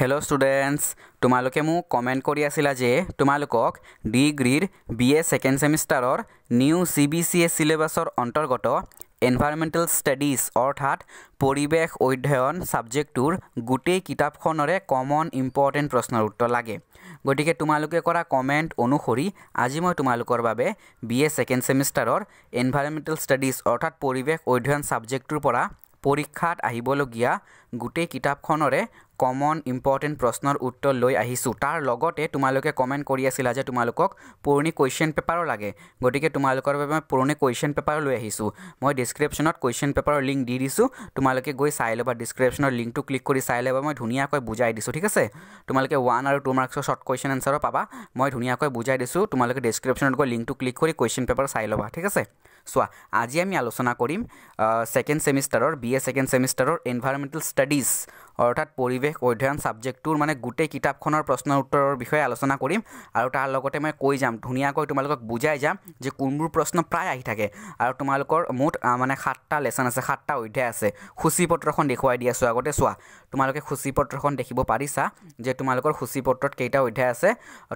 hello' students তোমালোকে মোক comment কৰি আছিলা যে তোমালোকক ডিগ্ৰীৰ বি এ ছেকেণ্ড ছেমিষ্টাৰৰ new C B C A ছিলেবাছৰ অন্তৰ্গত এনভাইৰমেণ্টেল ষ্টাডিজ অৰ্থাৎ পৰিৱেশ অধ্যয়ন ছাবজেক্টটোৰ গোটেই কিতাপখনৰে কমন ইম্পৰ্টেণ্ট প্ৰশ্নৰ উত্তৰ লাগে গতিকে তোমালোকে কৰা কমেণ্ট অনুসৰি আজি মই তোমালোকৰ বাবে বি এ ছেকেণ্ড ছেমিষ্টাৰৰ এনভাইৰমেণ্টেল ষ্টাডিজ অৰ্থাৎ পৰিৱেশ অধ্যয়ন ছাবজেক্টটোৰ পৰা পৰীক্ষাত আহিবলগীয়া গোটেই কিতাপখনৰে কমন ইম্পৰ্টেণ্ট প্ৰশ্নৰ উত্তৰ লৈ আহিছোঁ তাৰ লগতে তোমালোকে কমেণ্ট কৰি আছিলা যে তোমালোকক পুৰণি কুৱেশ্যন পেপাৰো লাগে গতিকে তোমালোকৰ বাবে মই পুৰণি কুৱেশ্যন পেপাৰো লৈ আহিছোঁ মই ডিছক্ৰিপশ্যনত কুৱেশ্যন পেপাৰৰ লিংক দি দিছোঁ তোমালোকে গৈ চাই ল'বা ডিছক্ৰিপশ্যনৰ লিংকটো ক্লিক কৰি চাই ল'বা মই ধুনীয়াকৈ বুজাই দিছোঁ ঠিক আছে তোমালোকে ওৱান আৰু টু মাৰ্কছৰ শ্বৰ্ট কুৱেশ্যন এনচাৰো পাবা মই ধুনীয়াকৈ বুজাই দিছোঁ তোমালোকে ডিছক্ৰিপশ্যনত গৈ লিংকটো ক্লিক কৰি কুৱেশ্যন পেপাৰ চাই ল'বা ঠিক আছে চোৱা আজি আমি আলোচনা কৰিম ছেকেণ্ড ছেমিষ্টাৰৰ বি এ ছেকেণ্ড ছেমিষ্টাৰৰ এনভাইৰমেণ্টেল ষ্টাডিজ অৰ্থাৎ পৰিৱেশ অধ্যয়ন ছাবজেক্টটোৰ মানে গোটেই কিতাপখনৰ প্ৰশ্ন উত্তৰৰ বিষয়ে আলোচনা কৰিম আৰু তাৰ লগতে মই কৈ যাম ধুনীয়াকৈ তোমালোকক বুজাই যাম যে কোনবোৰ প্ৰশ্ন প্ৰায় আহি থাকে আৰু তোমালোকৰ মুঠ মানে সাতটা লেচন আছে সাতটা অধ্যায় আছে সূচীপত্ৰখন দেখুৱাই দি আছোঁ আগতে চোৱা তোমালোকে সূচীপত্ৰখন দেখিব পাৰিছা যে তোমালোকৰ সূচীপত্ৰত কেইটা অধ্যায় আছে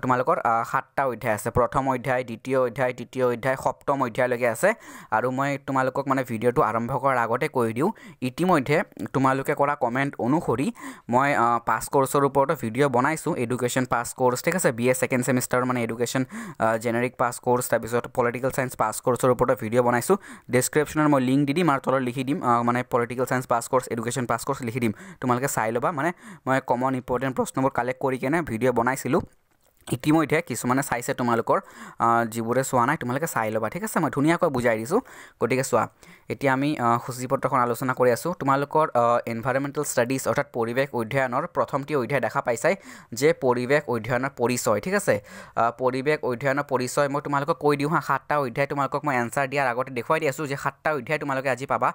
তোমালোকৰ সাতটা অধ্যায় আছে প্ৰথম অধ্যায় দ্বিতীয় অধ্যায় তৃতীয় অধ্যায় সপ্তম অধ্যায়লৈকে আছে আৰু মই তোমালোকক মানে ভিডিঅ'টো আৰম্ভ কৰাৰ আগতে কৈ দিওঁ ইতিমধ্যে তোমালোকে কৰা কমেণ্ট অনুসৰি কৰি মই পাছ কৰ্চৰ ওপৰতো ভিডিঅ' বনাইছোঁ এডুকেশ্যন পাছ কৰ্চ ঠিক আছে বি এ ছেকেণ্ড ছেমিষ্টাৰ মানে এডুকেশ্যন জেনেৰিক পাছ কৰ্চ তাৰপিছত পলিটিকেল ছায়েঞ্চ পাছ কৰ্চৰ ওপৰতো ভিডিঅ' বনাইছোঁ ডেছক্ৰিপশ্যনত মই লিংক দি দিম আৰু তলত লিখি দিম মানে political science pass course education pass course লিখি দিম তোমালোকে চাই ল'বা মানে মই কমন ইম্পৰ্টেণ্ট প্ৰশ্নবোৰ কালেক্ট কৰি কেনে ভিডিঅ' বনাইছিলোঁ ইতিমধ্যে কিছুমানে চাইছে তোমালোকৰ যিবোৰে চোৱা নাই তোমালোকে চাই ল'বা ঠিক আছে মই ধুনীয়াকৈ বুজাই দিছোঁ গতিকে চোৱা এতিয়া আমি সূচী পত্ৰখন আলোচনা কৰি আছোঁ তোমালোকৰ এনভাইৰমেণ্টেল ষ্টাডিজ অৰ্থাৎ পৰিৱেশ অধ্যয়নৰ প্ৰথমটি অধ্যায় দেখা পাইছাই যে পৰিৱেশ অধ্যয়নৰ পৰিচয় ঠিক আছে পৰিৱেশ অধ্যয়নৰ পৰিচয় মই তোমালোকক কৈ দিওঁ হা সাতটা অধ্যায় তোমালোকক মই এনচাৰ দিয়াৰ আগতে দেখুৱাই দি আছোঁ যে সাতটা অধ্যায় তোমালোকে আজি পাবা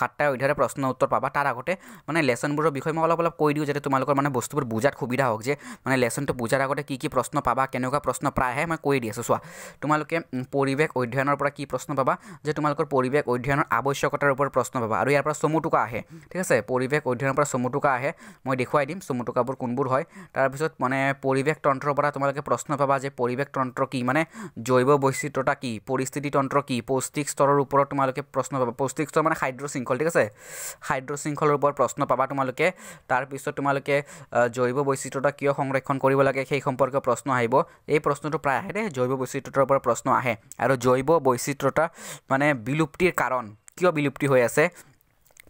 সাতটা অধ্যায়ৰ প্ৰশ্ন উত্তৰ পাবা তাৰ আগতে মানে লেচনবোৰৰ বিষয়ে মই অলপ অলপ কৈ দিওঁ যাতে তোমালোকৰ মানে বস্তুবোৰ বুজাত সুবিধা হওক যে মানে লেচনটো বুজাৰ আগতে কি কি প্ৰশ্ন প্ৰশ্ন পাবা কেনেকুৱা প্ৰশ্ন প্ৰায়হে মই কৈ দি আছোঁ চোৱা তোমালোকে পৰিৱেশ অধ্যয়নৰ পৰা কি প্ৰশ্ন পাবা যে তোমালোকৰ পৰিৱেশ অধ্যয়নৰ আৱশ্যকতাৰ ওপৰত প্ৰশ্ন পাবা আৰু ইয়াৰ পৰা চমুটোকা আহে ঠিক আছে পৰিৱেশ অধ্যয়নৰ পৰা চমুটোকা আহে মই দেখুৱাই দিম চমুটোকাবোৰ কোনবোৰ হয় তাৰপিছত মানে পৰিৱেশ তন্ত্ৰৰ পৰা তোমালোকে প্ৰশ্ন পাবা যে পৰিৱেশ তন্ত্ৰ কি মানে জৈৱ বৈচিত্ৰতা কি পৰিস্থিতিতন্ত্ৰ কি পৌষ্টিক স্তৰৰ ওপৰত তোমালোকে প্ৰশ্ন পাবা পৌষ্টিক স্তৰ মানে খাদ্য শৃংখল ঠিক আছে খাদ্য শৃংখলৰ ওপৰত প্ৰশ্ন পাবা তোমালোকে তাৰপিছত তোমালোকে জৈৱ বৈচিত্ৰতা কিয় সংৰক্ষণ কৰিব লাগে সেই সম্পৰ্কে প্ৰশ্ন প্ৰশ্ন আহিব এই প্ৰশ্নটো প্ৰায় আহে দেই জৈৱ বৈচিত্ৰতাৰ ওপৰত প্ৰশ্ন আহে আৰু জৈৱ বৈচিত্ৰতা মানে বিলুপ্তিৰ কাৰণ কিয় বিলুপ্তি হৈ আছে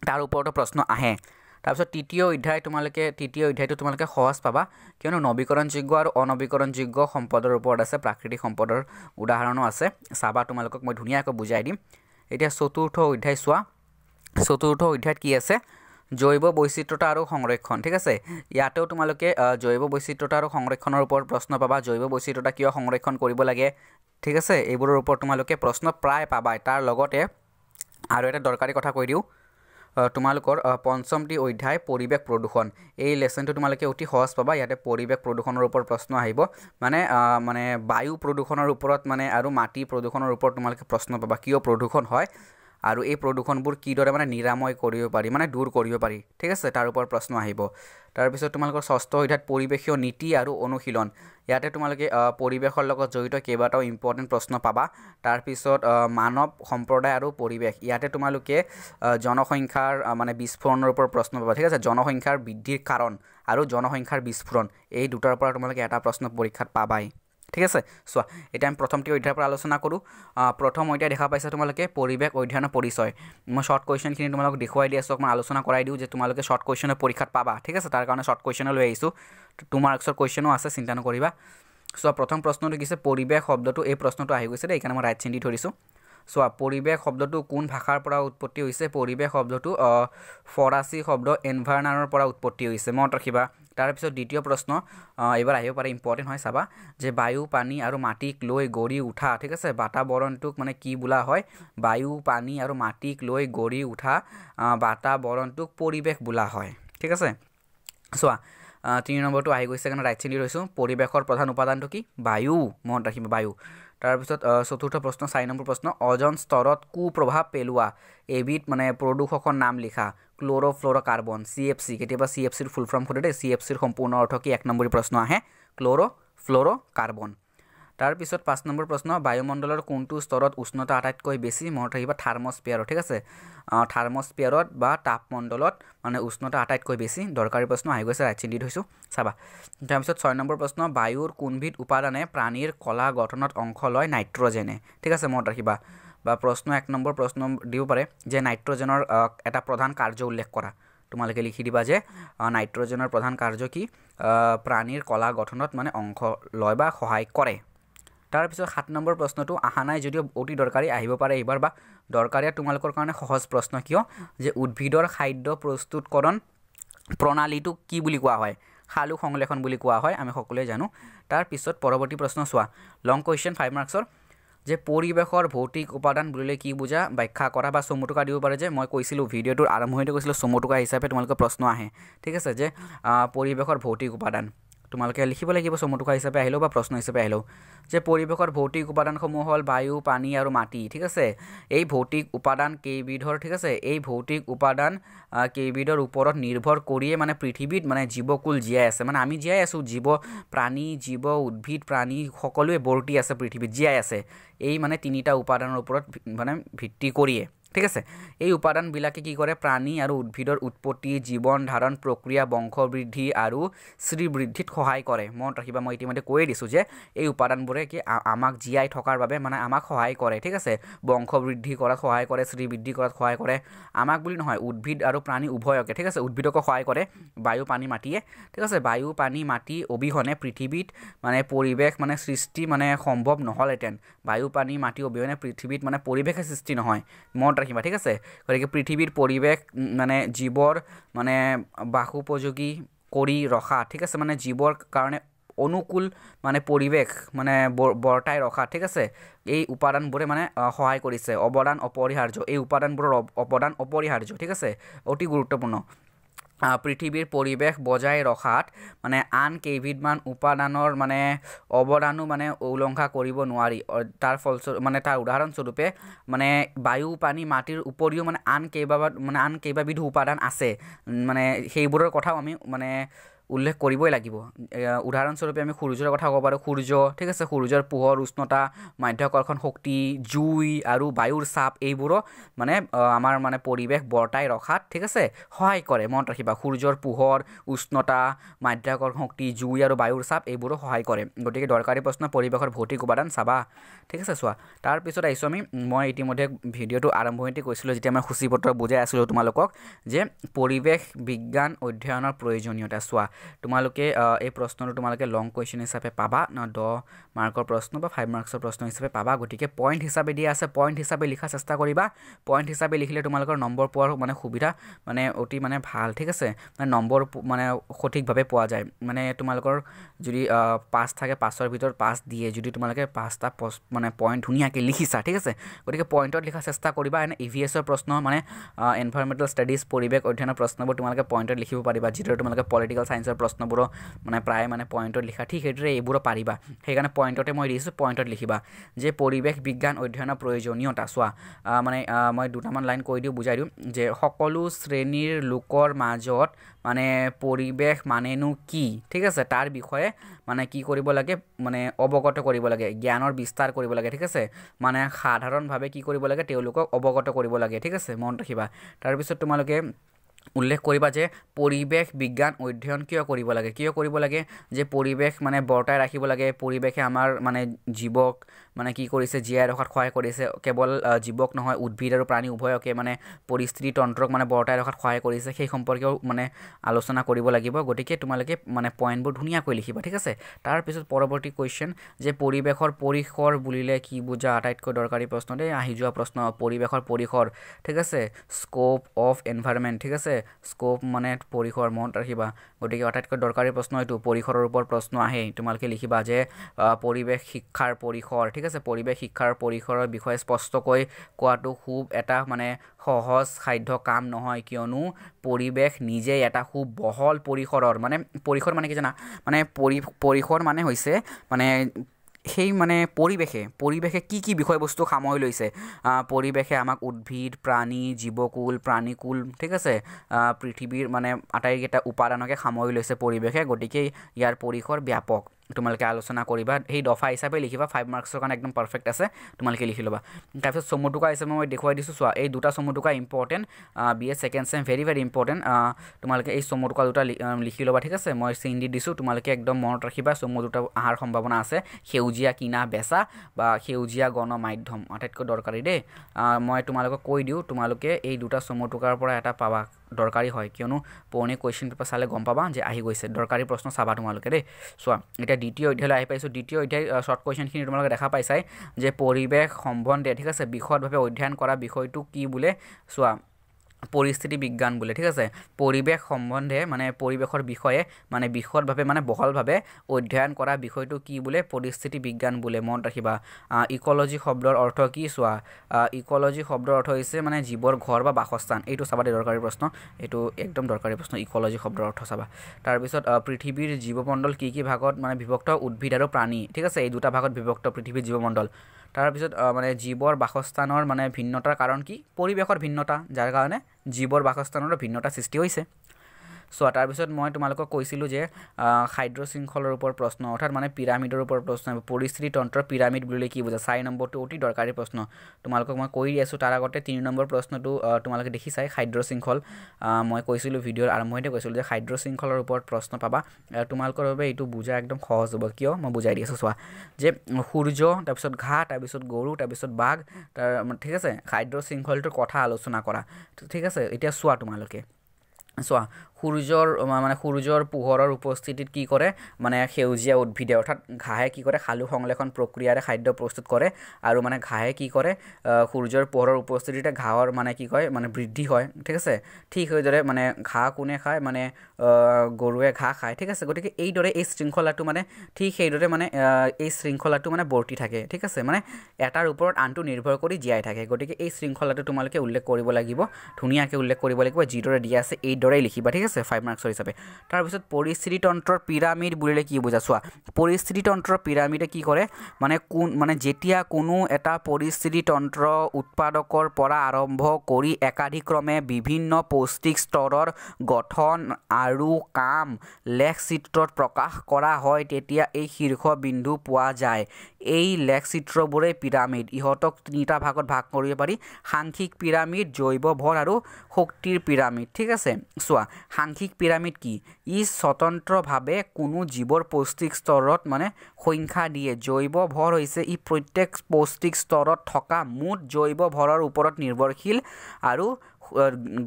তাৰ ওপৰতো প্ৰশ্ন আহে তাৰপিছত তৃতীয় অধ্যায় তোমালোকে তৃতীয় অধ্যায়টো তোমালোকে সহজ পাবা কিয়নো নবীকৰণযোগ্য আৰু অনবীকৰণযোগ্য সম্পদৰ ওপৰত আছে প্ৰাকৃতিক সম্পদৰ উদাহৰণো আছে চাবা তোমালোকক মই ধুনীয়াকৈ বুজাই দিম এতিয়া চতুৰ্থ অধ্যায় চোৱা চতুৰ্থ অধ্যায়ত কি আছে জৈৱ বৈচিত্ৰতা আৰু সংৰক্ষণ ঠিক আছে ইয়াতেও তোমালোকে জৈৱ বৈচিত্ৰতা আৰু সংৰক্ষণৰ ওপৰত প্ৰশ্ন পাবা জৈৱ বৈচিত্ৰতা কিয় সংৰক্ষণ কৰিব লাগে ঠিক আছে এইবোৰৰ ওপৰত তোমালোকে প্ৰশ্ন প্ৰায় পাবাই তাৰ লগতে আৰু এটা দৰকাৰী কথা কৈ দিওঁ তোমালোকৰ পঞ্চমটি অধ্যায় পৰিৱেশ প্ৰদূষণ এই লেচনটো তোমালোকে অতি সহজ পাবা ইয়াতে পৰিৱেশ প্ৰদূষণৰ ওপৰত প্ৰশ্ন আহিব মানে মানে বায়ু প্ৰদূষণৰ ওপৰত মানে আৰু মাটি প্ৰদূষণৰ ওপৰত তোমালোকে প্ৰশ্ন পাবা কিয় প্ৰদূষণ হয় আৰু এই প্ৰদূষণবোৰ কিদৰে মানে নিৰাময় কৰিব পাৰি মানে দূৰ কৰিব পাৰি ঠিক আছে তাৰ ওপৰত প্ৰশ্ন আহিব তাৰপিছত তোমালোকৰ ষষ্ঠ অধ্যায়ত পৰিৱেশীয় নীতি আৰু অনুশীলন ইয়াতে তোমালোকে পৰিৱেশৰ লগত জড়িত কেইবাটাও ইম্পৰ্টেণ্ট প্ৰশ্ন পাবা তাৰপিছত মানৱ সম্প্ৰদায় আৰু পৰিৱেশ ইয়াতে তোমালোকে জনসংখ্যাৰ মানে বিস্ফোৰণৰ ওপৰত প্ৰশ্ন পাবা ঠিক আছে জনসংখ্যাৰ বৃদ্ধিৰ কাৰণ আৰু জনসংখ্যাৰ বিস্ফোৰণ এই দুটাৰ পৰা তোমালোকে এটা প্ৰশ্ন পৰীক্ষাত পাবাই ঠিক আছে চোৱা এতিয়া আমি প্ৰথমটি অধ্যায়ৰ পৰা আলোচনা কৰোঁ প্ৰথম অধ্যায় দেখা পাইছা তোমালোকে পৰিৱেশ অধ্যয়নৰ পৰিচয় মই শ্বৰ্ট কুৱেশ্যনখিনি তোমালোকক দেখুৱাই দি আছোঁ অকণমান আলোচনা কৰাই দিওঁ যে তোমালোকে শ্বৰ্ট কুৱেশ্যনৰ পৰীক্ষাত পাবা ঠিক আছে তাৰ কাৰণে শ্বৰ্ট কুৱেশ্যনো লৈ আহিছোঁ টু মাৰ্কছৰ কুৱেশ্যনো আছে চিন্তা নকৰিবা চোৱা প্ৰথম প্ৰশ্নটো কি আছে পৰিৱেশ শব্দটো এই প্ৰশ্নটো আহি গৈছে দেই সেইকাৰণে মই ৰাইট চিন্তি ধৰিছোঁ চোৱা পৰিৱেশ শব্দটো কোন ভাষাৰ পৰা উৎপত্তি হৈছে পৰিৱেশ শব্দটো ফৰাচী শব্দ এনভাৰনাৰৰ পৰা উৎপত্তি হৈছে মনত ৰাখিবা তাৰপিছত দ্বিতীয় প্ৰশ্ন এইবাৰ আহিব পাৰে ইম্পৰ্টেণ্ট হয় চাবা যে বায়ু পানী আৰু মাটিক লৈ গঢ়ি উঠা ঠিক আছে বাতাৱৰণটোক মানে কি বোলা হয় বায়ু পানী আৰু মাটিক লৈ গঢ়ি উঠা বাতাৱৰণটোক পৰিৱেশ বোলা হয় ঠিক আছে চোৱা তিনি নম্বৰটো আহি গৈছে কাৰণে ৰাইট চিন দি ৰৈছোঁ পৰিৱেশৰ প্ৰধান উপাদানটো কি বায়ু মনত ৰাখিম বায়ু তাৰপিছত চতুৰ্থ প্ৰশ্ন চাৰি নম্বৰ প্ৰশ্ন অজন স্তৰত কু প্ৰভাৱ পেলোৱা এবিধ মানে প্ৰদূষকৰ নাম লিখা ক্ল'ৰ'ফ্ল'ৰ'কাৰ্বন চি এফ চি কেতিয়াবা চি এফ চিৰ ফুল ফৰ্ম সোধে দেই চি এফ চিৰ সম্পূৰ্ণ অৰ্থ কি এক নম্বৰী প্ৰশ্ন আহে ক্ল'ৰ'ফ্ল'ৰ'কাৰ্বন তাৰপিছত পাঁচ নম্বৰ প্ৰশ্ন বায়ুমণ্ডলৰ কোনটো স্তৰত উষ্ণতা আটাইতকৈ বেছি মনত থাকিবা থাৰ্মস্পিয়াৰত ঠিক আছে থাৰ্মস্পিয়াৰত বা তাপমণ্ডলত মানে উষ্ণতা আটাইতকৈ বেছি দৰকাৰী প্ৰশ্ন আহি গৈছে ৰাইট চিন্তি থৈছোঁ চাবা তাৰপিছত ছয় নম্বৰ প্ৰশ্ন বায়ুৰ কোনবিধ উপাদানে প্ৰাণীৰ কলা গঠনত অংশ লয় নাইট্ৰজেনে ঠিক আছে মনত ৰাখিবা বা প্ৰশ্ন এক নম্বৰ প্ৰশ্ন দিব পাৰে যে নাইট্ৰজেনৰ এটা প্ৰধান কাৰ্য উল্লেখ কৰা তোমালোকে লিখি দিবা যে নাইট্ৰজেনৰ প্ৰধান কাৰ্য কি প্ৰাণীৰ কলা গঠনত মানে অংশ লয় বা সহায় কৰে তাৰপিছত সাত নম্বৰ প্ৰশ্নটো অহা নাই যদিও অতি দৰকাৰী আহিব পাৰে এইবাৰ বা দৰকাৰীয়ে তোমালোকৰ কাৰণে সহজ প্ৰশ্ন কিয় যে উদ্ভিদৰ খাদ্য প্ৰস্তুতকৰণ প্ৰণালীটো কি বুলি কোৱা হয় শালু সংলেখন বুলি কোৱা হয় আমি সকলোৱে জানো তাৰপিছত পৰৱৰ্তী প্ৰশ্ন চোৱা লং কুৱেশ্যন ফাইভ মাৰ্কছৰ যে পৰিৱেশৰ ভৌতিক উপাদান বুলিলে কি বুজা ব্যাখ্যা কৰা বা চমুটোকা দিব পাৰে যে মই কৈছিলোঁ ভিডিঅ'টোৰ আৰম্ভণিতে কৈছিলোঁ চমুটোকা হিচাপে তোমালোকৰ প্ৰশ্ন আহে ঠিক আছে যে পৰিৱেশৰ ভৌতিক উপাদান তোমালোকে লিখিব লাগিব চমটোকা হিচাপে আহিলেও বা প্ৰশ্ন হিচাপে আহিলেও যে পৰিৱেশৰ ভৌতিক উপাদানসমূহ হ'ল বায়ু পানী আৰু মাটি ঠিক আছে এই ভৌতিক উপাদান কেইবিধৰ ঠিক আছে এই ভৌতিক উপাদান কেইবিধৰ ওপৰত নিৰ্ভৰ কৰিয়ে মানে পৃথিৱীত মানে জীৱকুল জীয়াই আছে মানে আমি জীয়াই আছোঁ জীৱ প্ৰাণী জীৱ উদ্ভিদ প্ৰাণী সকলোৱে বৰ্তি আছে পৃথিৱীত জীয়াই আছে এই মানে তিনিটা উপাদানৰ ওপৰত মানে ভিত্তি কৰিয়ে ঠিক আছে এই উপাদানবিলাকে কি কৰে প্ৰাণী আৰু উদ্ভিদৰ উৎপত্তি জীৱন ধাৰণ প্ৰক্ৰিয়া বংশবৃদ্ধি আৰু শ্ৰীবৃদ্ধিত সহায় কৰে মনত ৰাখিবা মই ইতিমধ্যে কৈয়ে দিছোঁ যে এই উপাদানবোৰে কি আমাক জীয়াই থকাৰ বাবে মানে আমাক সহায় কৰে ঠিক আছে বংশবৃদ্ধি কৰাত সহায় কৰে শ্ৰীবৃদ্ধি কৰাত সহায় কৰে আমাক বুলি নহয় উদ্ভিদ আৰু প্ৰাণী উভয়কে ঠিক আছে উদ্ভিদকো সহায় কৰে বায়ু পানী মাটিয়ে ঠিক আছে বায়ু পানী মাটি অবিহনে পৃথিৱীত মানে পৰিৱেশ মানে সৃষ্টি মানে সম্ভৱ নহ'লহেঁতেন বায়ু পানী মাটি অবিহনে পৃথিৱীত মানে পৰিৱেশে সৃষ্টি নহয় মনত ৰাখিবা ঠিক আছে গতিকে পৃথিৱীৰ পৰিৱেশ মানে জীৱৰ মানে বাসোপযোগী কৰি ৰখা ঠিক আছে মানে জীৱৰ কাৰণে অনুকূল মানে পৰিৱেশ মানে বৰ্তাই ৰখা ঠিক আছে এই উপাদানবোৰে মানে সহায় কৰিছে অৱদান অপৰিহাৰ্য এই উপাদানবোৰৰ অৱদান অপৰিহাৰ্য ঠিক আছে অতি গুৰুত্বপূৰ্ণ পৃথিৱীৰ পৰিৱেশ বজাই ৰখাত মানে আন কেইবিধমান উপাদানৰ মানে অৱদানো মানে উলংঘা কৰিব নোৱাৰি তাৰ ফলস্ব মানে তাৰ উদাহৰণস্বৰূপে মানে বায়ু পানী মাটিৰ উপৰিও মানে আন কেইবাবিধ মানে আন কেইবাবিধো উপাদান আছে মানে সেইবোৰৰ কথাও আমি মানে উল্লেখ কৰিবই লাগিব উদাহৰণস্বৰূপে আমি সূৰ্যৰ কথা ক'ব পাৰোঁ সূৰ্য ঠিক আছে সূৰ্যৰ পোহৰ উষ্ণতা মাধ্যাকৰ্ষণ শক্তি জুই আৰু বায়ুৰ চাপ এইবোৰো মানে আমাৰ মানে পৰিৱেশ বৰ্তাই ৰখাত ঠিক আছে সহায় কৰে মনত ৰাখিবা সূৰ্যৰ পোহৰ উষ্ণতা মাধ্যাকৰ্ষণ শক্তি জুই আৰু বায়ুৰ চাপ এইবোৰো সহায় কৰে গতিকে দৰকাৰী প্ৰশ্ন পৰিৱেশৰ ভৌতিক উপাদান চাবা ঠিক আছে চোৱা তাৰপিছত আহিছোঁ আমি মই ইতিমধ্যে ভিডিঅ'টো আৰম্ভণিতে কৈছিলোঁ যেতিয়া মই সূচীপত্ৰ বুজাই আছিলোঁ তোমালোকক যে পৰিৱেশ বিজ্ঞান অধ্যয়নৰ প্ৰয়োজনীয়তা চোৱা তোমালোকে এই প্ৰশ্নটো তোমালোকে লং কুৱেশ্যন হিচাপে পাবা দহ মাৰ্কৰ প্ৰশ্ন বা ফাইভ মাৰ্কছৰ প্ৰশ্ন হিচাপে পাবা গতিকে পইণ্ট হিচাপে দিয়া আছে পইণ্ট হিচাপে লিখা চেষ্টা কৰিবা পইণ্ট হিচাপে লিখিলে তোমালোকৰ নম্বৰ পোৱাৰ মানে সুবিধা মানে অতি মানে ভাল ঠিক আছে মানে নম্বৰ মানে সঠিকভাৱে পোৱা যায় মানে তোমালোকৰ যদি পাঁচ থাকে পাঁচৰ ভিতৰত পাঁচ দিয়ে যদি তোমালোকে পাঁচটা মানে পইণ্ট ধুনীয়াকৈ লিখিছা ঠিক আছে গতিকে পইণ্টত লিখা চেষ্টা কৰিবা এনে ই ভি এছৰ প্ৰশ্ন মানে এনভাইৰমেণ্টেল ষ্টাডিজ পৰিৱেশ অধ্যয়নৰ প্ৰশ্নবোৰ তোমালোকে পইণ্টত লিখিব পাৰিবা যিদৰে তোমালোকে পলিটিকেল ছায়েন্সৰ প্ৰশ্নবোৰো মানে প্ৰায় মানে পইণ্টত লিখা ঠিক সেইদৰে এইবোৰো পাৰিবা সেইকাৰণে পইণ্টতে মই দিছোঁ পইণ্টত লিখিবা যে পৰিৱেশ বিজ্ঞান অধ্যয়নৰ প্ৰয়োজনীয়তা চোৱা মানে মই দুটামান লাইন কৈ দিওঁ বুজাই দিওঁ যে সকলো শ্ৰেণীৰ লোকৰ মাজত মানে পৰিৱেশ মানেনো কি ঠিক আছে তাৰ বিষয়ে মানে কি কৰিব লাগে মানে অৱগত কৰিব লাগে জ্ঞানৰ বিস্তাৰ কৰিব লাগে ঠিক আছে মানে সাধাৰণভাৱে কি কৰিব লাগে তেওঁলোকক অৱগত কৰিব লাগে ঠিক আছে মনত ৰাখিবা তাৰপিছত তোমালোকে উল্লেখ কৰিবা যে পৰিৱেশ বিজ্ঞান অধ্যয়ন কিয় কৰিব লাগে কিয় কৰিব লাগে যে পৰিৱেশ মানে বৰ্তাই ৰাখিব লাগে পৰিৱেশে আমাৰ মানে জীৱক মানে কি কৰিছে জীয়াই ৰখাত সহায় কৰিছে কেৱল জীৱক নহয় উদ্ভিদ আৰু প্ৰাণী উভয়কে মানে পৰিস্থিতি তন্ত্ৰক মানে বৰ্তাই ৰখাত সহায় কৰিছে সেই সম্পৰ্কেও মানে আলোচনা কৰিব লাগিব গতিকে তোমালোকে মানে পইণ্টবোৰ ধুনীয়াকৈ লিখিবা ঠিক আছে তাৰপিছত পৰৱৰ্তী কুৱেশ্যন যে পৰিৱেশৰ পৰিসৰ বুলিলে কি বুজা আটাইতকৈ দৰকাৰী প্ৰশ্ন দেই আহি যোৱা প্ৰশ্ন পৰিৱেশৰ পৰিসৰ ঠিক আছে স্ক'প অফ এনভাইৰমেণ্ট ঠিক আছে আছে স্ক'প মানে পৰিসৰ মনত ৰাখিবা গতিকে আটাইতকৈ দৰকাৰী প্ৰশ্ন এইটো পৰিসৰৰ ওপৰত প্ৰশ্ন আহেই তোমালোকে লিখিবা যে পৰিৱেশ শিক্ষাৰ পৰিসৰ ঠিক আছে পৰিৱেশ শিক্ষাৰ পৰিসৰৰ বিষয়ে স্পষ্টকৈ কোৱাটো খুব এটা মানে সহজ সাধ্য কাম নহয় কিয়নো পৰিৱেশ নিজে এটা খুব বহল পৰিসৰৰ মানে পৰিসৰ মানে কি জানা মানে পৰি পৰিসৰ মানে হৈছে মানে সেই মানে পৰিৱেশে পৰিৱেশে কি কি বিষয়বস্তু সামৰি লৈছে পৰিৱেশে আমাক উদ্ভিদ প্ৰাণী জীৱকুল প্ৰাণীকুল ঠিক আছে পৃথিৱীৰ মানে আটাইকেইটা উপাদানকে সামৰি লৈছে পৰিৱেশে গতিকে ইয়াৰ পৰিসৰ ব্যাপক তোমালোকে আলোচনা কৰিবা সেই দফা হিচাপে লিখিবা ফাইভ মাৰ্কছৰ কাৰণে একদম পাৰফেক্ট আছে তোমালোকে লিখি ল'বা তাৰপিছত চমু টুকুৰা হিচাপে মই দেখুৱাই দিছোঁ চোৱা এই দুটা চমু টুকুৰা important B A second sem very very important তোমালোকে এই চমু টুকুৰা দুটা লিখি ল'বা ঠিক আছে মই চিন দি দিছোঁ তোমালোকে একদম মনত ৰাখিবা চমু দুটা অহাৰ সম্ভাৱনা আছে সেউজীয়া কিনা বেচা বা সেউজীয়া গণ মাধ্যম আটাইতকৈ দৰকাৰী দেই মই তোমালোকক কৈ দিওঁ তোমালোকে এই দুটা চমু টুকাৰ পৰা এটা পাবা দৰকাৰী হয় কিয়নো পুৰণি কুৱেশ্যন পেপাৰ চালে গম পাবা যে আহি গৈছে দৰকাৰী প্ৰশ্ন চাবা তোমালোকে দেই চোৱা এতিয়া দ্বিতীয় অধ্যায়লৈ আহি পাইছোঁ দ্বিতীয় অধ্যায় শ্বৰ্ট কুৱেশ্যনখিনি তোমালোকে দেখা পাইছাই যে পৰিৱেশ সম্বন্ধে ঠিক আছে বিশদভাৱে অধ্যয়ন কৰা বিষয়টো কি বোলে চোৱা পৰিস্থিতি বিজ্ঞান বোলে ঠিক আছে পৰিৱেশ সম্বন্ধে মানে পৰিৱেশৰ বিষয়ে মানে বিশদভাৱে মানে বহলভাৱে অধ্যয়ন কৰা বিষয়টো কি বোলে পৰিস্থিতি বিজ্ঞান বোলে মনত ৰাখিবা ইক'লজি শব্দৰ অৰ্থ কি চোৱা ইক'লজি শব্দৰ অৰ্থ হৈছে মানে জীৱৰ ঘৰ বা বাসস্থান এইটো চাবা দেই দৰকাৰী প্ৰশ্ন এইটো একদম দৰকাৰী প্ৰশ্ন ইক'লজি শব্দৰ অৰ্থ চাবা তাৰপিছত পৃথিৱীৰ জীৱমণ্ডল কি কি ভাগত মানে বিভক্ত উদ্ভিদ আৰু প্ৰাণী ঠিক আছে এই দুটা ভাগত বিভক্ত পৃথিৱীৰ জীৱমণ্ডল তাৰপিছত মানে জীৱৰ বাসস্থানৰ মানে ভিন্নতাৰ কাৰণ কি পৰিৱেশৰ ভিন্নতা যাৰ কাৰণে জীৱৰ বাসস্থানৰ ভিন্নতা সৃষ্টি হৈছে চোৱা তাৰপিছত মই তোমালোকক কৈছিলোঁ যে খাদ্য শৃংখলৰ ওপৰত প্ৰশ্ন অৰ্থাৎ মানে পিৰামিডৰ ওপৰত প্ৰশ্ন পৰিস্থিতিতন্ত্ৰ পিৰামিড বুলি কি বুজা চাৰি নম্বৰটো অতি দৰকাৰী প্ৰশ্ন তোমালোকক মই কৈ আছোঁ তাৰ আগতে তিনি নম্বৰ প্ৰশ্নটো তোমালোকে দেখিছাই খাদ্য শৃংখল মই কৈছিলোঁ ভিডিঅ'ৰ আৰম্ভণিতে কৈছিলোঁ যে খাদ্য শৃংখলৰ ওপৰত প্ৰশ্ন পাবা তোমালোকৰ বাবে এইটো বুজা একদম সহজ হ'ব কিয় মই বুজাই দি আছোঁ চোৱা যে সূৰ্য তাৰপিছত ঘাঁহ তাৰপিছত গৰু তাৰপিছত বাঘ তাৰ ঠিক আছে খাদ্য শৃংখলটোৰ কথা আলোচনা কৰা ঠিক আছে এতিয়া চোৱা তোমালোকে চোৱা সূৰ্যৰ মানে সূৰ্যৰ পোহৰৰ উপস্থিতিত কি কৰে মানে সেউজীয়া উদ্ভিদে অৰ্থাৎ ঘাঁহে কি কৰে খালু সংলেষণ প্ৰক্ৰিয়াৰে খাদ্য প্ৰস্তুত কৰে আৰু মানে ঘাঁহে কি কৰে সূৰ্যৰ পোহৰৰ উপস্থিতিতে ঘাঁহৰ মানে কি কয় মানে বৃদ্ধি হয় ঠিক আছে ঠিক সেইদৰে মানে ঘাঁহ কোনে খায় মানে গৰুৱে ঘাঁহ খায় ঠিক আছে গতিকে এইদৰে এই শৃংখলাটো মানে ঠিক সেইদৰে মানে এই শৃংখলাটো মানে বৰ্তি থাকে ঠিক আছে মানে এটাৰ ওপৰত আনটো নিৰ্ভৰ কৰি জীয়াই থাকে গতিকে এই শৃংখলাটো তোমালোকে উল্লেখ কৰিব লাগিব ধুনীয়াকৈ উল্লেখ কৰিব লাগিব যিদৰে দিয়া আছে এই এইদৰেই লিখিবা ঠিক আছে ফাইভ মাৰ্কছৰ হিচাপে তাৰপিছত পৰিস্থিতিতন্ত্ৰৰ পিৰামিড বুলিলে কি বুজা চোৱা পৰিস্থিতিতন্ত্ৰৰ পিৰামিডে কি কৰে মানে কোন মানে যেতিয়া কোনো এটা পৰিস্থিতিতন্ত্ৰ উৎপাদকৰ পৰা আৰম্ভ কৰি একাধিক্ৰমে বিভিন্ন পৌষ্টিক স্তৰৰ গঠন আৰু কাম লেখচিত্ৰত প্ৰকাশ কৰা হয় তেতিয়া এই শীৰ্ষবিন্দু পোৱা যায় এই লেখচিত্ৰবোৰে পিৰামিড ইহঁতক তিনিটা ভাগত ভাগ কৰিব পাৰি সাংখ্যিক পিৰামিড জৈৱ ভৰ আৰু শক্তিৰ পিৰামিড ঠিক আছে চোৱা সাংখ্যিক পিৰামিড কি ই স্বতন্ত্ৰভাৱে কোনো জীৱৰ পৌষ্টিক স্তৰত মানে সংখ্যা দিয়ে জৈৱ ভৰ হৈছে ই প্ৰত্যেক পৌষ্টিক স্তৰত থকা মুঠ জৈৱ ভৰৰ ওপৰত নিৰ্ভৰশীল আৰু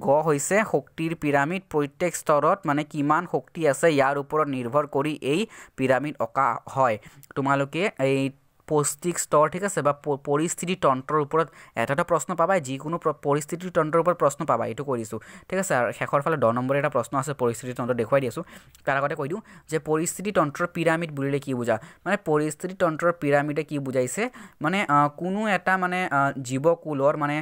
গ হৈছে শক্তিৰ পিৰামিড প্ৰত্যেক স্তৰত মানে কিমান শক্তি আছে ইয়াৰ ওপৰত নিৰ্ভৰ কৰি এই পিৰামিড অঁকা হয় তোমালোকে এই পৰিস্থিতিতন্ত্ৰ ঠিক আছে বা পৰিস্থিতিতন্ত্ৰৰ ওপৰত এটা এটা প্ৰশ্ন পাবাই যিকোনো পৰিস্থিতিতন্ত্ৰৰ ওপৰত প্ৰশ্ন পাবা এইটো কৰিছোঁ ঠিক আছে আৰু শেষৰ ফালে দহ নম্বৰ এটা প্ৰশ্ন আছে পৰিস্থিতিতন্ত্ৰ দেখুৱাই দি আছোঁ তাৰ আগতে কৈ দিওঁ যে পৰিস্থিতিতন্ত্ৰৰ পিৰামিড বুলিলে কি বুজা মানে পৰিস্থিতিতন্ত্ৰৰ পিৰামিডে কি বুজাইছে মানে কোনো এটা মানে জীৱকুলৰ মানে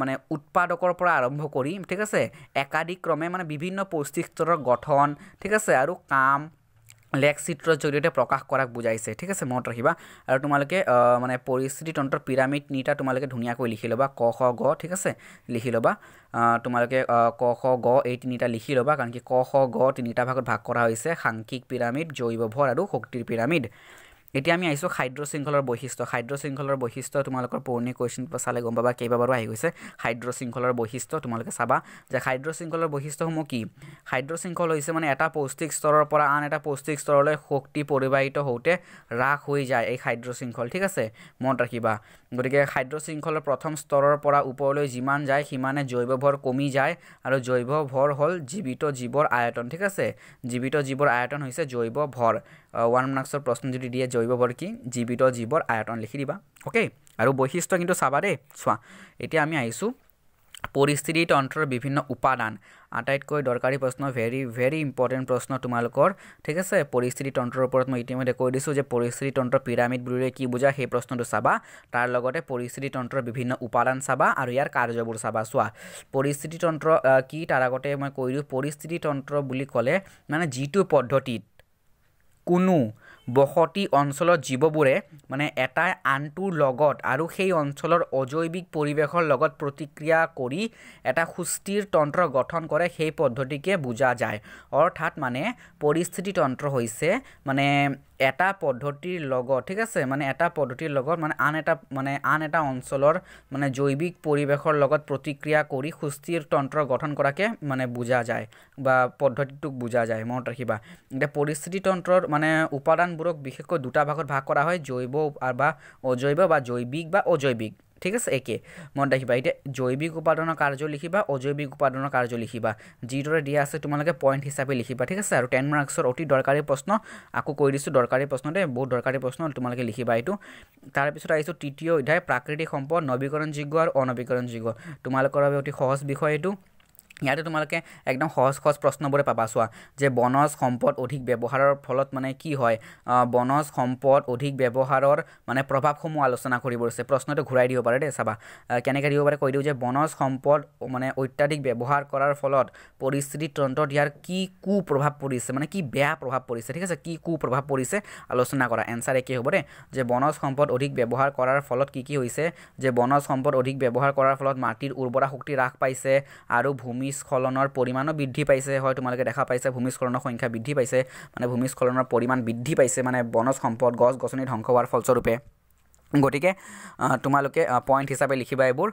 মানে উৎপাদকৰ পৰা আৰম্ভ কৰি ঠিক আছে একাধিক ক্ৰমে মানে বিভিন্ন পৰিস্থিতিতন্ত্ৰৰ গঠন ঠিক আছে আৰু কাম লেগ চিত্ৰৰ জৰিয়তে প্ৰকাশ কৰাক বুজাইছে ঠিক আছে মনত ৰাখিবা আৰু তোমালোকে মানে পৰিস্থিতি তন্ত্ৰ পিৰামিড নিটা তোমালোকে ধুনীয়াকৈ লিখি ল'বা ক শ গ ঠিক আছে লিখি ল'বা তোমালোকে ক শ গ এই তিনিটা লিখি ল'বা কাৰণ কি ক শ গ তিনিটা ভাগত ভাগ কৰা হৈছে সাংখ্যিক পিৰামিড জৈৱভৰ আৰু শক্তিৰ পিৰামিড এতিয়া আমি আহিছোঁ খাদ্য শৃংখলৰ বৈশিষ্ট্য খাদ্য শৃংখলৰ বৈশিষ্ট্য তোমালোকৰ পুৰণি কুৱেশ্যন কুৱেশ্যনটো চালে গম পাবা কেইবাবাৰো আহি গৈছে খাদ্য হাইড্ৰশৃংখলৰ বৈশিষ্ট্য তোমালোকে চাবা যে খাদ্য শৃংখলৰ বৈশিষ্ট্যসমূহ কি খাদ্য শৃংখল হৈছে মানে এটা পৌষ্টিক স্তৰৰ পৰা আন এটা পৌষ্টিক স্তৰলৈ শক্তি পৰিবাহিত হওঁতে হ্ৰাস হৈ যায় এই হাইড্ৰশৃংখল ঠিক আছে মনত ৰাখিবা গতিকে খাদ্য শৃংখলৰ প্ৰথম স্তৰৰ পৰা ওপৰলৈ যিমান যায় সিমানে জৈৱ ভৰ কমি যায় আৰু জৈৱ ভৰ হ'ল জীৱিত জীৱৰ আয়তন ঠিক আছে জীৱিত জীৱৰ আয়তন হৈছে জৈৱ ভৰ ওৱান মাৰ্কছৰ প্ৰশ্ন যদি দিয়ে জৈৱ বৰ্কী জীৱিত জীৱৰ আয়তন লিখি দিবা অ'কে আৰু বৈশিষ্ট্য কিন্তু চাবা দেই চোৱা এতিয়া আমি আহিছোঁ পৰিস্থিতিতন্ত্ৰৰ বিভিন্ন উপাদান আটাইতকৈ দৰকাৰী প্ৰশ্ন ভেৰি ভেৰি ইম্পৰ্টেণ্ট প্ৰশ্ন তোমালোকৰ ঠিক আছে পৰিস্থিতিতন্ত্ৰৰ ওপৰত মই ইতিমধ্যে কৈ দিছোঁ যে পৰিস্থিতিতন্ত্ৰ পিৰামিড বুলিলে কি বুজা সেই প্ৰশ্নটো চাবা তাৰ লগতে পৰিস্থিতিতন্ত্ৰৰ বিভিন্ন উপাদান চাবা আৰু ইয়াৰ কাৰ্যবোৰ চাবা চোৱা পৰিস্থিতিতন্ত্ৰ কি তাৰ আগতে মই কৈ দিওঁ পৰিস্থিতিতন্ত্ৰ বুলি ক'লে মানে যিটো পদ্ধতিত কোনো বসতি অঞ্চলত জীৱবোৰে মানে এটাই আনটোৰ লগত আৰু সেই অঞ্চলৰ অজৈৱিক পৰিৱেশৰ লগত প্ৰতিক্ৰিয়া কৰি এটা সুস্থিৰ তন্ত্ৰ গঠন কৰে সেই পদ্ধতিকে বুজা যায় অৰ্থাৎ মানে পৰিস্থিতি তন্ত্ৰ হৈছে মানে এটা পদ্ধতিৰ লগত ঠিক আছে মানে এটা পদ্ধতিৰ লগত মানে আন এটা মানে আন এটা অঞ্চলৰ মানে জৈৱিক পৰিৱেশৰ লগত প্ৰতিক্ৰিয়া কৰি সুস্থিৰ তন্ত্ৰ গঠন কৰাকে মানে বুজা যায় বা পদ্ধতিটোক বুজা যায় মনত ৰাখিবা এতিয়া তন্ত্ৰৰ মানে উপাদানবোৰক বিশেষকৈ দুটা ভাগত ভাগ কৰা হয় জৈৱ বা অজৈৱ বা জৈৱিক বা অজৈৱিক ঠিক আছে একে মনত ৰাখিবা এতিয়া জৈৱিক উপাদানৰ কাৰ্য লিখিবা অজৈৱিক উপাদানৰ কাৰ্য লিখিবা যিদৰে দিয়া আছে তোমালোকে পইণ্ট হিচাপে লিখিবা ঠিক আছে আৰু টেন মাৰ্কছৰ অতি দৰকাৰী প্ৰশ্ন আকৌ কৈ দিছোঁ দৰকাৰী প্ৰশ্ন দেই বহুত দৰকাৰী প্ৰশ্ন তোমালোকে লিখিবা এইটো তাৰপিছত আহিছোঁ তৃতীয় অধ্যায় প্ৰাকৃতিক সম্পদ নৱীকৰণযোগ্য আৰু অনবীকৰণযোগ্য তোমালোকৰ বাবে অতি সহজ বিষয় এইটো ইয়াতে তোমালোকে একদম সহজ সহজ প্ৰশ্নবোৰে পাবা চোৱা যে বনজ সম্পদ অধিক ব্যৱহাৰৰ ফলত মানে কি হয় বনজ সম্পদ অধিক ব্যৱহাৰৰ মানে প্ৰভাৱসমূহ আলোচনা কৰিব আছে প্ৰশ্নটো ঘূৰাই দিব পাৰে দেই চাবা কেনেকৈ দিব পাৰে কৈ দিওঁ যে বনজ সম্পদ মানে অত্যাধিক ব্যৱহাৰ কৰাৰ ফলত তন্ত্ৰত ইয়াৰ কি কু প্ৰভাৱ পৰিছে মানে কি বেয়া প্ৰভাৱ পৰিছে ঠিক আছে কি কু প্ৰভাৱ পৰিছে আলোচনা কৰা এনচাৰ একেই হ'ব দেই যে বনজ সম্পদ অধিক ব্যৱহাৰ কৰাৰ ফলত কি কি হৈছে যে বনজ সম্পদ অধিক ব্যৱহাৰ কৰাৰ ফলত মাটিৰ উৰ্বৰা শক্তি হ্ৰাস পাইছে আৰু ভূমি ভূমিস্খলনৰ পৰিমাণো বৃদ্ধি পাইছে হয় তোমালোকে দেখা পাইছে ভূমিস্খলনৰ সংখ্যা বৃদ্ধি পাইছে মানে ভূমিস্খলনৰ পৰিমাণ বৃদ্ধি পাইছে মানে বনজ সম্পদ গছ গছনি ধ্বংস হোৱাৰ ফলস্বৰূপে গতিকে তোমালোকে পইণ্ট হিচাপে লিখিবা এইবোৰ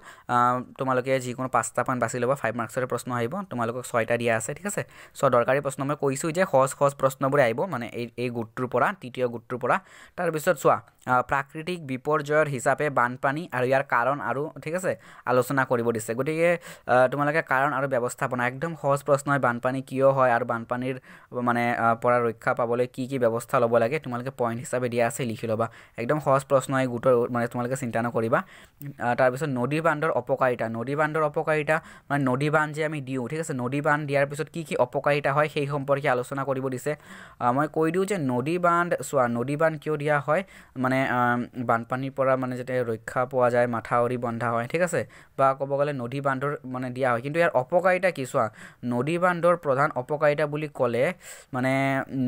তোমালোকে যিকোনো পাঁচটা পইণ্ট বাছি ল'বা ফাইভ মাৰ্কছৰে প্ৰশ্ন আহিব তোমালোকক ছয়টা দিয়া আছে ঠিক আছে চ' দৰকাৰী প্ৰশ্ন মই কৈছোঁ যে সহজ সহজ প্ৰশ্নবোৰে আহিব মানে এই এই গোটটোৰ পৰা তৃতীয় গোটটোৰ পৰা তাৰপিছত চোৱা প্ৰাকৃতিক বিপৰ্যয়ৰ হিচাপে বানপানী আৰু ইয়াৰ কাৰণ আৰু ঠিক আছে আলোচনা কৰিব দিছে গতিকে তোমালোকে কাৰণ আৰু ব্যৱস্থাপনা একদম সহজ প্ৰশ্ন হয় বানপানী কিয় হয় আৰু বানপানীৰ মানে পৰা ৰক্ষা পাবলৈ কি কি ব্যৱস্থা ল'ব লাগে তোমালোকে পইণ্ট হিচাপে দিয়া আছে লিখি ল'বা একদম সহজ প্ৰশ্ন এই গোটৰ মানে তোমালোকে চিন্তা নকৰিবা তাৰপিছত নদী বান্ধৰ অপকাৰিতা নদী বান্ধৰ অপকাৰিতা মানে নদী বান্ধ যে আমি দিওঁ ঠিক আছে নদী বান্ধ দিয়াৰ পিছত কি কি অপকাৰিতা হয় সেই সম্পৰ্কে আলোচনা কৰিব দিছে মই কৈ দিওঁ যে নদী বান্ধ চোৱা নদী বান্ধ কিয় দিয়া হয় মানে মানে বানপানীৰ পৰা মানে যাতে ৰক্ষা পোৱা যায় মাথাউৰি বন্ধা হয় ঠিক আছে বা ক'ব গ'লে নদী বান্ধৰ মানে দিয়া হয় কিন্তু ইয়াৰ অপকাৰিতা কি চোৱা নদী বান্ধৰ প্ৰধান অপকাৰিতা বুলি ক'লে মানে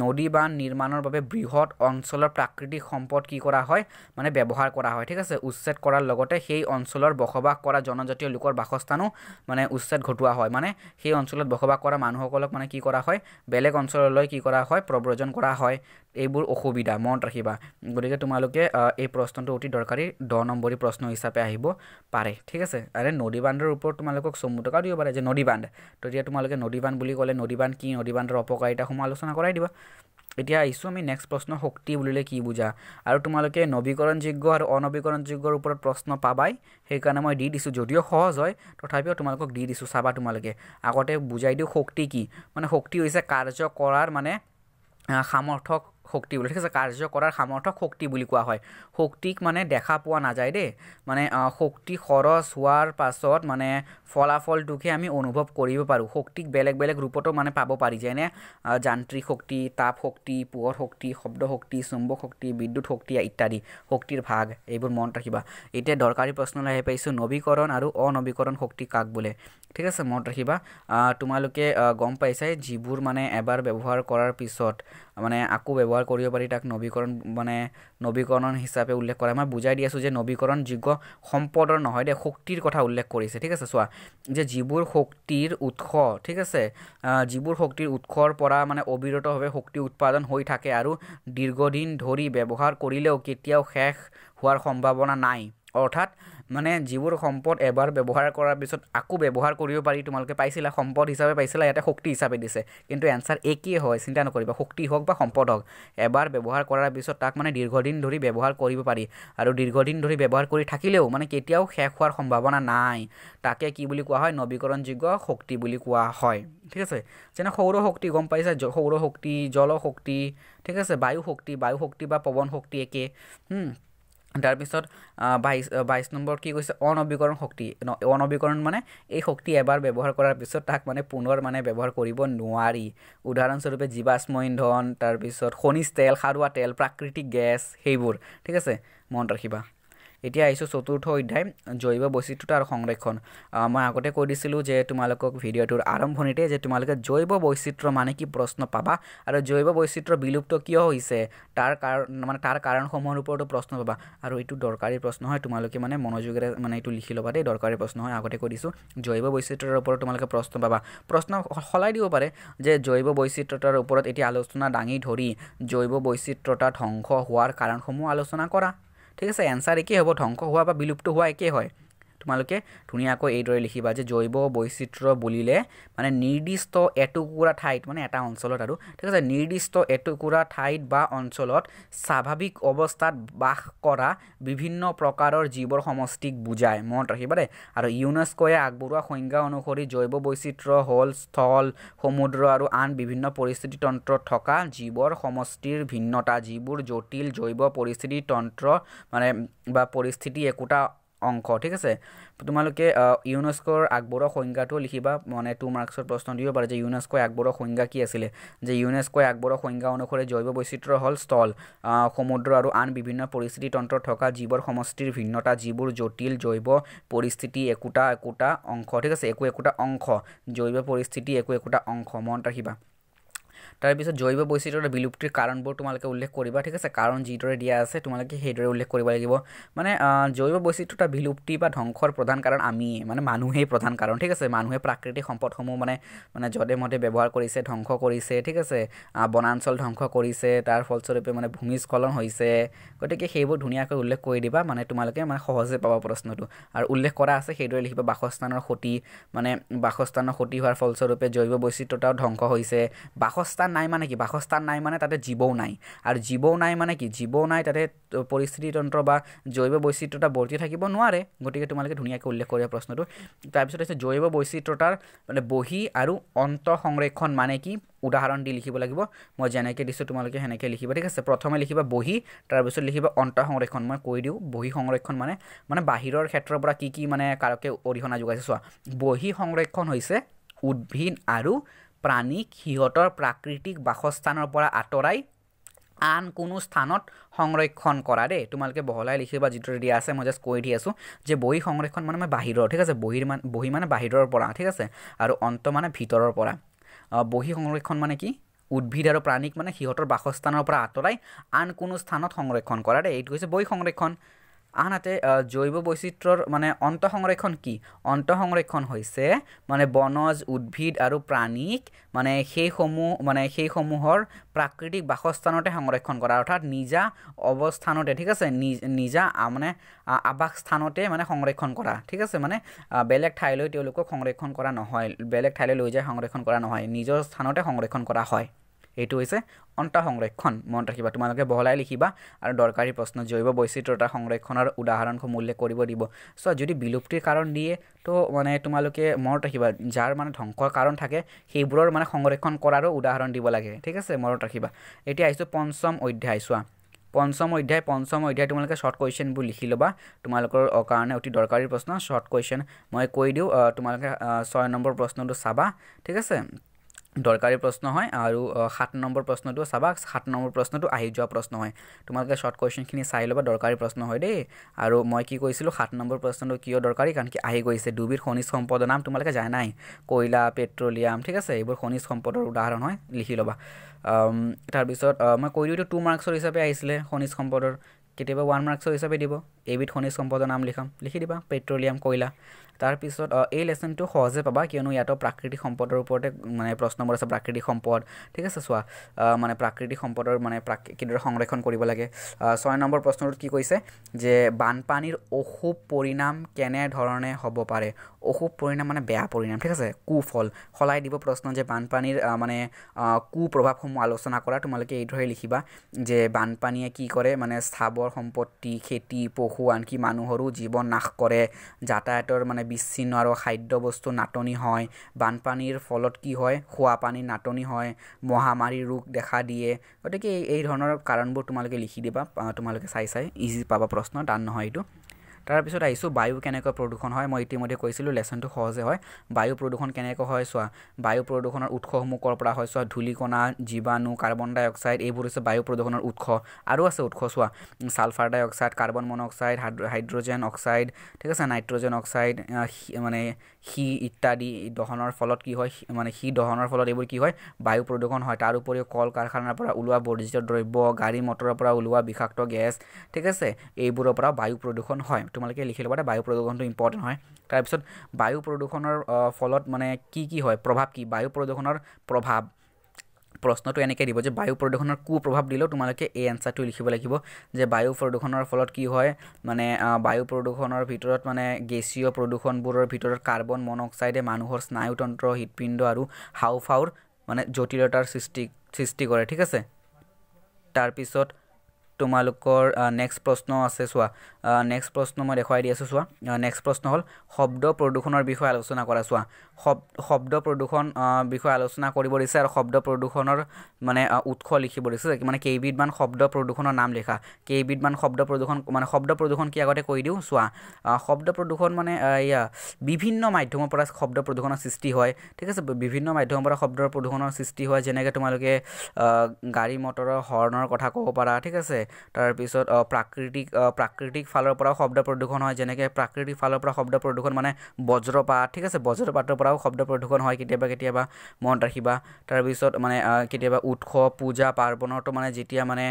নদী বান্ধ নিৰ্মাণৰ বাবে বৃহৎ অঞ্চলৰ প্ৰাকৃতিক সম্পদ কি কৰা হয় মানে ব্যৱহাৰ কৰা হয় ঠিক আছে উচ্ছেদ কৰাৰ লগতে সেই অঞ্চলৰ বসবাস কৰা জনজাতীয় লোকৰ বাসস্থানো মানে উচ্ছেদ ঘটোৱা হয় মানে সেই অঞ্চলত বসবাস কৰা মানুহসকলক মানে কি কৰা হয় বেলেগ অঞ্চললৈ কি কৰা হয় প্ৰব্ৰজন কৰা হয় এইবোৰ অসুবিধা মনত ৰাখিবা গতিকে তোমালোকে গতিকে এই প্ৰশ্নটো অতি দৰকাৰী দহ নম্বৰী প্ৰশ্ন হিচাপে আহিব পাৰে ঠিক আছে আৰে নদী বান্ধৰ ওপৰত তোমালোকক চমু টকাও দিব পাৰে যে নদী বান্ধ তেতিয়া তোমালোকে নদী বান্ধ বুলি ক'লে নদী বান্ধ কি নদী বান্ধৰ অপকাৰিতাসমূহ আলোচনা কৰাই দিবা এতিয়া আহিছোঁ আমি নেক্সট প্ৰশ্ন শক্তি বুলিলে কি বুজা আৰু তোমালোকে নৱীকৰণযোগ্য আৰু অনবীকৰণযোগ্যৰ ওপৰত প্ৰশ্ন পাবাই সেইকাৰণে মই দি দিছোঁ যদিও সহজ হয় তথাপিও তোমালোকক দি দিছোঁ চাবা তোমালোকে আগতে বুজাই দিওঁ শক্তি কি মানে শক্তি হৈছে কাৰ্য কৰাৰ মানে সামৰ্থক শক্তি বুলি ঠিক আছে কাৰ্য কৰাৰ সামৰ্থ্য শক্তি বুলি কোৱা হয় শক্তিক মানে দেখা পোৱা নাযায় দেই মানে শক্তি খৰচ হোৱাৰ পাছত মানে ফলাফলটোকে আমি অনুভৱ কৰিব পাৰোঁ শক্তিক বেলেগ বেলেগ ৰূপতো মানে পাব পাৰি যেনে যান্ত্ৰিক শক্তি তাপ শক্তি পোহৰ শক্তি শব্দ শক্তি চুম্বক শক্তি বিদ্যুৎ শক্তি ইত্যাদি শক্তিৰ ভাগ এইবোৰ মনত ৰাখিবা এতিয়া দৰকাৰী প্ৰশ্নলৈ আহি পাইছোঁ নৱীকৰণ আৰু অনবীকৰণ শক্তি কাক বোলে ঠিক আছে মনত ৰাখিবা তোমালোকে গম পাইছাই যিবোৰ মানে এবাৰ ব্যৱহাৰ কৰাৰ পিছত মানে আকৌ ব্যৱহাৰ কৰিব পাৰি তাক নৱীকৰণ মানে নৱীকৰণ হিচাপে উল্লেখ কৰে মই বুজাই দি আছোঁ যে নৱীকৰণযোগ্য সম্পদৰ নহয় দে শক্তিৰ কথা উল্লেখ কৰিছে ঠিক আছে চোৱা যে যিবোৰ শক্তিৰ উৎস ঠিক আছে যিবোৰ শক্তিৰ উৎসৰ পৰা মানে অবিৰতভাৱে শক্তি উৎপাদন হৈ থাকে আৰু দীৰ্ঘদিন ধৰি ব্যৱহাৰ কৰিলেও কেতিয়াও শেষ হোৱাৰ সম্ভাৱনা নাই অৰ্থাৎ মানে যিবোৰ সম্পদ এবাৰ ব্যৱহাৰ কৰাৰ পিছত আকৌ ব্যৱহাৰ কৰিব পাৰি তোমালোকে পাইছিলা সম্পদ হিচাপে পাইছিলা ইয়াতে শক্তি হিচাপে দিছে কিন্তু এনচাৰ একেই হয় চিন্তা নকৰিবা শক্তি হওক বা সম্পদ হওক এবাৰ ব্যৱহাৰ কৰাৰ পিছত তাক মানে দীৰ্ঘদিন ধৰি ব্যৱহাৰ কৰিব পাৰি আৰু দীৰ্ঘদিন ধৰি ব্যৱহাৰ কৰি থাকিলেও মানে কেতিয়াও শেষ হোৱাৰ সম্ভাৱনা নাই তাকে কি বুলি কোৱা হয় নৱীকৰণযোগ্য শক্তি বুলি কোৱা হয় ঠিক আছে যেনে সৌৰ শক্তি গম পাইছা সৌৰ শক্তি জল শক্তি ঠিক আছে বায়ু শক্তি বায়ু শক্তি বা পৱন শক্তি একে তাৰপিছত বাইছ বাইছ নম্বৰত কি কৈছে অনবীকৰণ শক্তি ন অনবীকৰণ মানে এই শক্তি এবাৰ ব্যৱহাৰ কৰাৰ পিছত তাক মানে পুনৰ মানে ব্যৱহাৰ কৰিব নোৱাৰি উদাহৰণস্বৰূপে জীৱাশ্ম ইন্ধন তাৰপিছত খনিজ তেল সাৰুৱা তেল প্ৰাকৃতিক গেছ সেইবোৰ ঠিক আছে মনত ৰাখিবা এতিয়া আহিছোঁ চতুৰ্থ অধ্যায় জৈৱ বৈচিত্ৰতা আৰু সংৰক্ষণ মই আগতে কৈ দিছিলোঁ যে তোমালোকক ভিডিঅ'টোৰ আৰম্ভণিতে যে তোমালোকে জৈৱ বৈচিত্ৰ মানে কি প্ৰশ্ন পাবা আৰু জৈৱ বৈচিত্ৰ বিলুপ্ত কিয় হৈছে তাৰ কাৰণ মানে তাৰ কাৰণসমূহৰ ওপৰতো প্ৰশ্ন পাবা আৰু এইটো দৰকাৰী প্ৰশ্ন হয় তোমালোকে মানে মনোযোগেৰে মানে এইটো লিখি ল'বা দেই দৰকাৰী প্ৰশ্ন হয় আগতে কৈ দিছোঁ জৈৱ বৈচিত্ৰৰ ওপৰত তোমালোকে প্ৰশ্ন পাবা প্ৰশ্ন সলাই দিব পাৰে যে জৈৱ বৈচিত্ৰতাৰ ওপৰত এতিয়া আলোচনা দাঙি ধৰি জৈৱ বৈচিত্ৰতা ধ্বংস হোৱাৰ কাৰণসমূহ আলোচনা কৰা ঠিক আছে এনচাৰ একেই হ'ব ধ্বংস হোৱা বা বিলুপ্ত হোৱা একেই হয় তোমালোকে ধুনীয়াকৈ এইদৰে লিখিবা যে জৈৱ বৈচিত্ৰ বুলিলে মানে নিৰ্দিষ্ট এটুকুৰা ঠাইত মানে এটা অঞ্চলত আৰু ঠিক আছে নিৰ্দিষ্ট এটুকুৰা ঠাইত বা অঞ্চলত স্বাভাৱিক অৱস্থাত বাস কৰা বিভিন্ন প্ৰকাৰৰ জীৱৰ সমষ্টিক বুজায় মনত ৰাখিবা দেই আৰু ইউনেস্কোৱে আগবঢ়োৱা সংজ্ঞা অনুসৰি জৈৱ বৈচিত্ৰ হ'ল স্থল সমুদ্ৰ আৰু আন বিভিন্ন পৰিস্থিতিতন্ত্ৰত থকা জীৱৰ সমষ্টিৰ ভিন্নতা যিবোৰ জটিল জৈৱ পৰিস্থিতিতন্ত্ৰ মানে বা পৰিস্থিতি একোটা অংশ ঠিক আছে তোমালোকে ইউনেস্কৰ আকবৰৰ সংজ্ঞাটো লিখিবা মানে টু মাৰ্কছৰ প্ৰশ্ন দিব পাৰে যে ইউনেস্কই আকবৰৰ সংজ্ঞা কি আছিলে যে ইউনেস্কই আকবৰৰ সংজ্ঞা অনুসৰি জৈৱ বৈচিত্ৰ হ'ল স্থল সমুদ্ৰ আৰু আন বিভিন্ন পৰিস্থিতি তন্ত্ৰ থকা জীৱৰ সমষ্টিৰ ভিন্নতা যিবোৰ জটিল জৈৱ পৰিস্থিতি একোটা একোটা অংশ ঠিক আছে একো একোটা অংশ জৈৱ পৰিস্থিতি একো একোটা অংশ মনত ৰাখিবা তাৰপিছত জৈৱ বৈচিত্ৰতা বিলুপ্তিৰ কাৰণবোৰ তোমালোকে উল্লেখ কৰিবা ঠিক আছে কাৰণ যিদৰে দিয়া আছে তোমালোকে সেইদৰে উল্লেখ কৰিব লাগিব মানে জৈৱ বৈচিত্ৰতা বিলুপ্তি বা ধ্বংসৰ প্ৰধান কাৰণ আমি মানে মানুহেই প্ৰধান কাৰণ ঠিক আছে মানুহে প্ৰাকৃতিক সম্পদসমূহ মানে মানে যদে মদে ব্যৱহাৰ কৰিছে ধ্বংস কৰিছে ঠিক আছে বনাঞ্চল ধ্বংস কৰিছে তাৰ ফলস্বৰূপে মানে ভূমিস্খলন হৈছে গতিকে সেইবোৰ ধুনীয়াকৈ উল্লেখ কৰি দিবা মানে তোমালোকে মানে সহজে পাবা প্ৰশ্নটো আৰু উল্লেখ কৰা আছে সেইদৰে লিখিবা বাসস্থানৰ সতি মানে বাসস্থানৰ সতি হোৱাৰ ফলস্বৰূপে জৈৱ বৈচিত্ৰতাও ধ্বংস হৈছে বাসস্থান বাসস্থান নাই মানে কি বাসস্থান নাই মানে তাতে জীৱও নাই আৰু জীৱও নাই মানে কি জীৱও নাই তাতে পৰিস্থিতিতন্ত্ৰ বা জৈৱ বৈচিত্ৰতা বৰ্তি থাকিব নোৱাৰে গতিকে তোমালোকে ধুনীয়াকৈ উল্লেখ কৰিবা প্ৰশ্নটো তাৰপিছত হৈছে জৈৱ বৈচিত্ৰতাৰ মানে বহি আৰু অন্ত সংৰক্ষণ মানে কি উদাহৰণ দি লিখিব লাগিব মই যেনেকৈ দিছোঁ তোমালোকে সেনেকৈ লিখিবা ঠিক আছে প্ৰথমে লিখিবা বহি তাৰপিছত লিখিবা অন্ত সংৰক্ষণ মই কৈ দিওঁ বহি সংৰক্ষণ মানে মানে বাহিৰৰ ক্ষেত্ৰৰ পৰা কি কি মানে কাৰকে অৰিহণা যোগাইছে চোৱা বহি সংৰক্ষণ হৈছে উদ্ভিদ আৰু প্ৰাণীক সিহঁতৰ প্ৰাকৃতিক বাসস্থানৰ পৰা আঁতৰাই আন কোনো স্থানত সংৰক্ষণ কৰা দেই তোমালোকে বহলাই লিখিবা যিটো দিয়া আছে মই জাষ্ট কৈ দি আছোঁ যে বহি সংৰক্ষণ মানে মই বাহিৰৰ ঠিক আছে বহিৰ মানে বহি মানে বাহিৰৰ পৰা ঠিক আছে আৰু অন্ত মানে ভিতৰৰ পৰা বহি সংৰক্ষণ মানে কি উদ্ভিদ আৰু প্ৰাণীক মানে সিহঁতৰ বাসস্থানৰ পৰা আঁতৰাই আন কোনো স্থানত সংৰক্ষণ কৰা দেই এইটো হৈছে বহি সংৰক্ষণ আনহাতে জৈৱ বৈচিত্ৰৰ মানে অন্ত সংৰক্ষণ কি অন্ত সংৰক্ষণ হৈছে মানে বনজ উদ্ভিদ আৰু প্ৰাণীক মানে সেইসমূহ মানে সেইসমূহৰ প্ৰাকৃতিক বাসস্থানতে সংৰক্ষণ কৰা অৰ্থাৎ নিজা অৱস্থানতে ঠিক আছে নিজা মানে আৱাসস্থানতে মানে সংৰক্ষণ কৰা ঠিক আছে মানে বেলেগ ঠাইলৈ তেওঁলোকক সংৰক্ষণ কৰা নহয় বেলেগ ঠাইলৈ লৈ যায় সংৰক্ষণ কৰা নহয় নিজৰ স্থানতে সংৰক্ষণ কৰা হয় এইটো হৈছে অন্তঃ সংৰক্ষণ মনত ৰাখিবা তোমালোকে বহলাই লিখিবা আৰু দৰকাৰী প্ৰশ্ন জৈৱ বৈচিত্ৰতা সংৰক্ষণৰ উদাহৰণসমূহ উল্লেখ কৰিব দিব চ' যদি বিলুপ্তিৰ কাৰণ দিয়ে তো মানে তোমালোকে মনত ৰাখিবা যাৰ মানে ধ্বংসৰ কাৰণ থাকে সেইবোৰৰ মানে সংৰক্ষণ কৰাৰো উদাহৰণ দিব লাগে ঠিক আছে মনত ৰাখিবা এতিয়া আহিছোঁ পঞ্চম অধ্যায় চোৱা পঞ্চম অধ্যায় পঞ্চম অধ্যায় তোমালোকে শ্বৰ্ট কুৱেশ্যনবোৰ লিখি ল'বা তোমালোকৰ কাৰণে অতি দৰকাৰী প্ৰশ্ন শ্বৰ্ট কুৱেশ্যন মই কৈ দিওঁ তোমালোকে ছয় নম্বৰ প্ৰশ্নটো চাবা ঠিক আছে দৰকাৰী প্ৰশ্ন হয় আৰু সাত নম্বৰ প্ৰশ্নটো চাবা সাত নম্বৰ প্ৰশ্নটো আহি যোৱা প্ৰশ্ন হয় তোমালোকে শ্বৰ্ট কুৱেশ্যনখিনি চাই ল'বা দৰকাৰী প্ৰশ্ন হয় দেই আৰু মই কি কৈছিলোঁ সাত নম্বৰ প্ৰশ্নটো কিয় দৰকাৰী কাৰণ কি আহি গৈছে দুবিধ খনিজ সম্পদৰ নাম তোমালোকে জানাই কয়লা পেট্ৰলিয়াম ঠিক আছে এইবোৰ খনিজ সম্পদৰ উদাহৰণ হয় লিখি ল'বা তাৰপিছত মই কৈ দিওঁ এইটো টু মাৰ্কছৰ হিচাপে আহিছিলে খনিজ সম্পদৰ কেতিয়াবা ওৱান মাৰ্কছৰ হিচাপে দিব এইবিধ খনিজ সম্পদৰ নাম লিখাম লিখি দিবা পেট্ৰলিয়াম কয়লা তাৰপিছত এই লেচনটো সহজে পাবা কিয়নো ইয়াতো প্ৰাকৃতিক সম্পদৰ ওপৰতে মানে প্ৰশ্নবোৰ আছে প্ৰাকৃতিক সম্পদ ঠিক আছে চোৱা মানে প্ৰাকৃতিক সম্পদৰ মানে প্ৰাকৃ কিদৰে সংৰক্ষণ কৰিব লাগে ছয় নম্বৰ প্ৰশ্নটোত কি কৈছে যে বানপানীৰ অশুভ পৰিণাম কেনেধৰণে হ'ব পাৰে অশুভ পৰিণাম মানে বেয়া পৰিণাম ঠিক আছে কুফল সলাই দিব প্ৰশ্ন যে বানপানীৰ মানে কু প্ৰভাৱসমূহ আলোচনা কৰা তোমালোকে এইদৰে লিখিবা যে বানপানীয়ে কি কৰে মানে স্থাৱৰ সম্পত্তি খেতি পশু আনকি মানুহৰো জীৱন নাশ কৰে যাতায়াতৰ মানে বিচ্ছিন্ন আৰু খাদ্য বস্তু নাটনি হয় বানপানীৰ ফলত কি হয় খোৱা পানীৰ নাটনি হয় মহামাৰীৰ ৰোগ দেখা দিয়ে গতিকে এই এই ধৰণৰ কাৰণবোৰ তোমালোকে লিখি দিবা তোমালোকে চাই চাই ইজি পাবা প্ৰশ্ন টান নহয় এইটো তাৰপিছত আহিছোঁ বায়ু কেনেকৈ প্ৰদূষণ হয় মই ইতিমধ্যে কৈছিলোঁ লেচনটো সহজে হয় বায়ু প্ৰদূষণ কেনেকৈ হয় চোৱা বায়ু প্ৰদূষণৰ উৎসসমূহ ক'ৰ পৰা হয় চোৱা ধূলিকণা জীৱাণু কাৰ্বন অক্সাইড এইবোৰ হৈছে বায়ু প্ৰদূষণৰ উৎস আৰু আছে উৎস চোৱা sulphur oxide carbon monoxide hydrogen oxide ঠিক আছে নাইট্ৰ'জেন অক্সাইড মানে সি ইত্যাদি দহনৰ ফলত কি হয় মানে সি দহনৰ ফলত এইবোৰ কি হয় বায়ু প্ৰদূষণ হয় তাৰ উপৰিও কল কাৰখানাৰ পৰা ওলোৱা বৰ্জিত দ্ৰব্য গাড়ী মটৰৰ পৰা ওলোৱা বিষাক্ত গেছ ঠিক আছে এইবোৰৰ পৰা বায়ু প্ৰদূষণ হয় তোমালোকে লিখি ল'বা বায়ু প্ৰদূষণটো ইম্পৰ্টেণ্ট হয় তাৰপিছত বায়ু প্ৰদূষণৰ ফলত মানে কি কি হয় প্ৰভাৱ কি বায়ু প্ৰদূষণৰ প্ৰভাৱ প্ৰশ্নটো এনেকৈ দিব যে বায়ু প্ৰদূষণৰ কু প্ৰভাৱ দিলেও তোমালোকে এই এনচাৰটো লিখিব লাগিব যে বায়ু প্ৰদূষণৰ ফলত কি হয় মানে বায়ু প্ৰদূষণৰ ভিতৰত মানে গেছীয় প্ৰদূষণবোৰৰ ভিতৰত কাৰ্বন মনক্সাইডে মানুহৰ স্নায়ুতন্ত্ৰ হৃদপিণ্ড আৰু হাওফাওৰ মানে জটিলতাৰ সৃষ্টি সৃষ্টি কৰে ঠিক আছে তাৰপিছত তোমালোকৰ নেক্সট প্ৰশ্ন আছে চোৱা নেক্সট প্ৰশ্ন মই দেখুৱাই দি আছোঁ চোৱা নেক্সট প্ৰশ্ন হ'ল শব্দ প্ৰদূষণৰ বিষয়ে আলোচনা কৰা চোৱা শব শব্দ প্ৰদূষণ বিষয়ে আলোচনা কৰিব দিছে আৰু শব্দ প্ৰদূষণৰ মানে উৎস লিখিব দিছে মানে কেইবিধমান শব্দ প্ৰদূষণৰ নাম লিখা কেইবিধমান শব্দ প্ৰদূষণ মানে শব্দ প্ৰদূষণ কি আগতে কৈ দিওঁ চোৱা শব্দ প্ৰদূষণ মানে এয়া বিভিন্ন মাধ্যমৰ পৰা শব্দ প্ৰদূষণৰ সৃষ্টি হয় ঠিক আছে বিভিন্ন মাধ্যমৰ পৰা শব্দ প্ৰদূষণৰ সৃষ্টি হয় যেনেকৈ তোমালোকে গাড়ী মটৰৰ হৰ্ণৰ কথা ক'ব পাৰা ঠিক আছে তাৰপিছত প্ৰাকৃতিক প্ৰাকৃতিক ফালৰ পৰাও শব্দ প্ৰদূষণ হয় যেনেকৈ প্ৰাকৃতিক ফালৰ পৰা শব্দ প্ৰদূষণ মানে বজ্ৰপাত ঠিক আছে বজ্ৰপাতৰ পৰাও শব্দ প্ৰদূষণ হয় কেতিয়াবা কেতিয়াবা মনত ৰাখিবা তাৰপিছত মানে কেতিয়াবা উৎসৱ পূজা পাৰ্বণতো মানে যেতিয়া মানে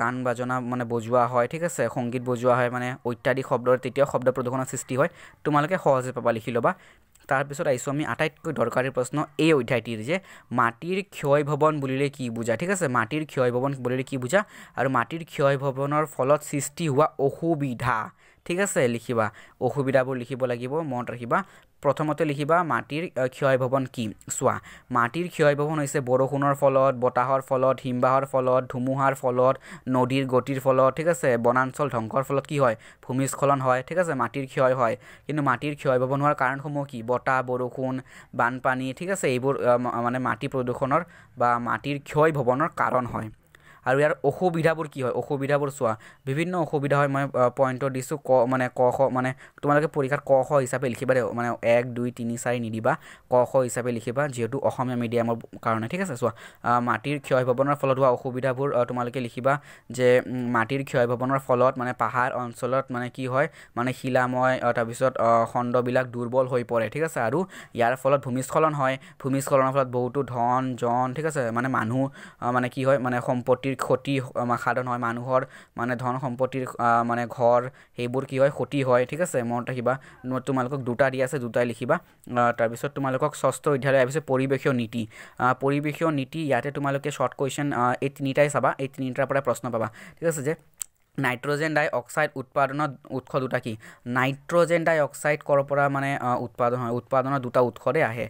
গান বাজনা মানে বজোৱা হয় ঠিক আছে সংগীত বজোৱা হয় মানে অত্যাধিক শব্দৰ তেতিয়াও শব্দ প্ৰদূষণৰ সৃষ্টি হয় তোমালোকে সহজে পাবা লিখি ল'বা তাৰপিছত আহিছোঁ আমি আটাইতকৈ দৰকাৰী প্ৰশ্ন এই অধ্যায়টিৰ যে মাটিৰ ক্ষয় ভৱন বুলিলে কি বুজা ঠিক আছে মাটিৰ ক্ষয় ভৱন বুলিলে কি বুজা আৰু মাটিৰ ক্ষয় ভৱনৰ ফলত সৃষ্টি হোৱা অসুবিধা ঠিক আছে লিখিবা অসুবিধাবোৰ লিখিব লাগিব মনত ৰাখিবা প্ৰথমতে লিখিবা মাটিৰ ক্ষয় ভৱন কি চোৱা মাটিৰ ক্ষয় ভৱন হৈছে বৰষুণৰ ফলত বতাহৰ ফলত হিমবাহৰ ফলত ধুমুহাৰ ফলত নদীৰ গতিৰ ফলত ঠিক আছে বনাঞ্চল ধ্বংসৰ ফলত কি হয় ভূমিস্খলন হয় ঠিক আছে মাটিৰ ক্ষয় হয় কিন্তু মাটিৰ ক্ষয় ভৱন হোৱাৰ কাৰণসমূহ কি বতাহ বৰষুণ বানপানী ঠিক আছে এইবোৰ মানে মাটি প্ৰদূষণৰ বা মাটিৰ ক্ষয় ভৱনৰ কাৰণ হয় আৰু ইয়াৰ অসুবিধাবোৰ কি হয় অসুবিধাবোৰ চোৱা বিভিন্ন অসুবিধা হয় মই পইণ্টো দিছোঁ ক মানে ক খ মানে তোমালোকে পৰীক্ষাত ক খ হিচাপে লিখিবা দেই মানে এক দুই তিনি চাৰি নিদিবা ক খ হিচাপে লিখিবা যিহেতু অসমীয়া মিডিয়ামৰ কাৰণে ঠিক আছে চোৱা মাটিৰ ক্ষয় ভৱনৰ ফলত হোৱা অসুবিধাবোৰ তোমালোকে লিখিবা যে মাটিৰ ক্ষয় ভৱনৰ ফলত মানে পাহাৰ অঞ্চলত মানে কি হয় মানে শিলাময় তাৰপিছত খণ্ডবিলাক দুৰ্বল হৈ পৰে ঠিক আছে আৰু ইয়াৰ ফলত ভূমিস্খলন হয় ভূমিস্খলনৰ ফলত বহুতো ধন জন ঠিক আছে মানে মানুহ মানে কি হয় মানে সম্পত্তি সম্পত্তিৰ ক্ষতি সাধন হয় মানুহৰ মানে ধন সম্পত্তিৰ মানে ঘৰ সেইবোৰ কি হয় ক্ষতি হয় ঠিক আছে মনত ৰাখিবা তোমালোকক দুটা দি আছে দুটাই লিখিবা তাৰপিছত তোমালোকক ষষ্ঠ অধ্যায়লৈ আহিছে পৰিৱেশীয় নীতি পৰিৱেশীয় নীতি ইয়াতে তোমালোকে শ্বৰ্ট কুৱেশ্যন এই তিনিটাই চাবা এই তিনিটাৰ পৰাই প্ৰশ্ন পাবা ঠিক আছে যে নাইট্ৰজেন ডাই অক্সাইড উৎপাদনৰ উৎস দুটা কি নাইট্ৰজেন ডাই অক্সাইড ক'ৰ পৰা মানে উৎপাদন হয় উৎপাদনৰ দুটা উৎসৰে আহে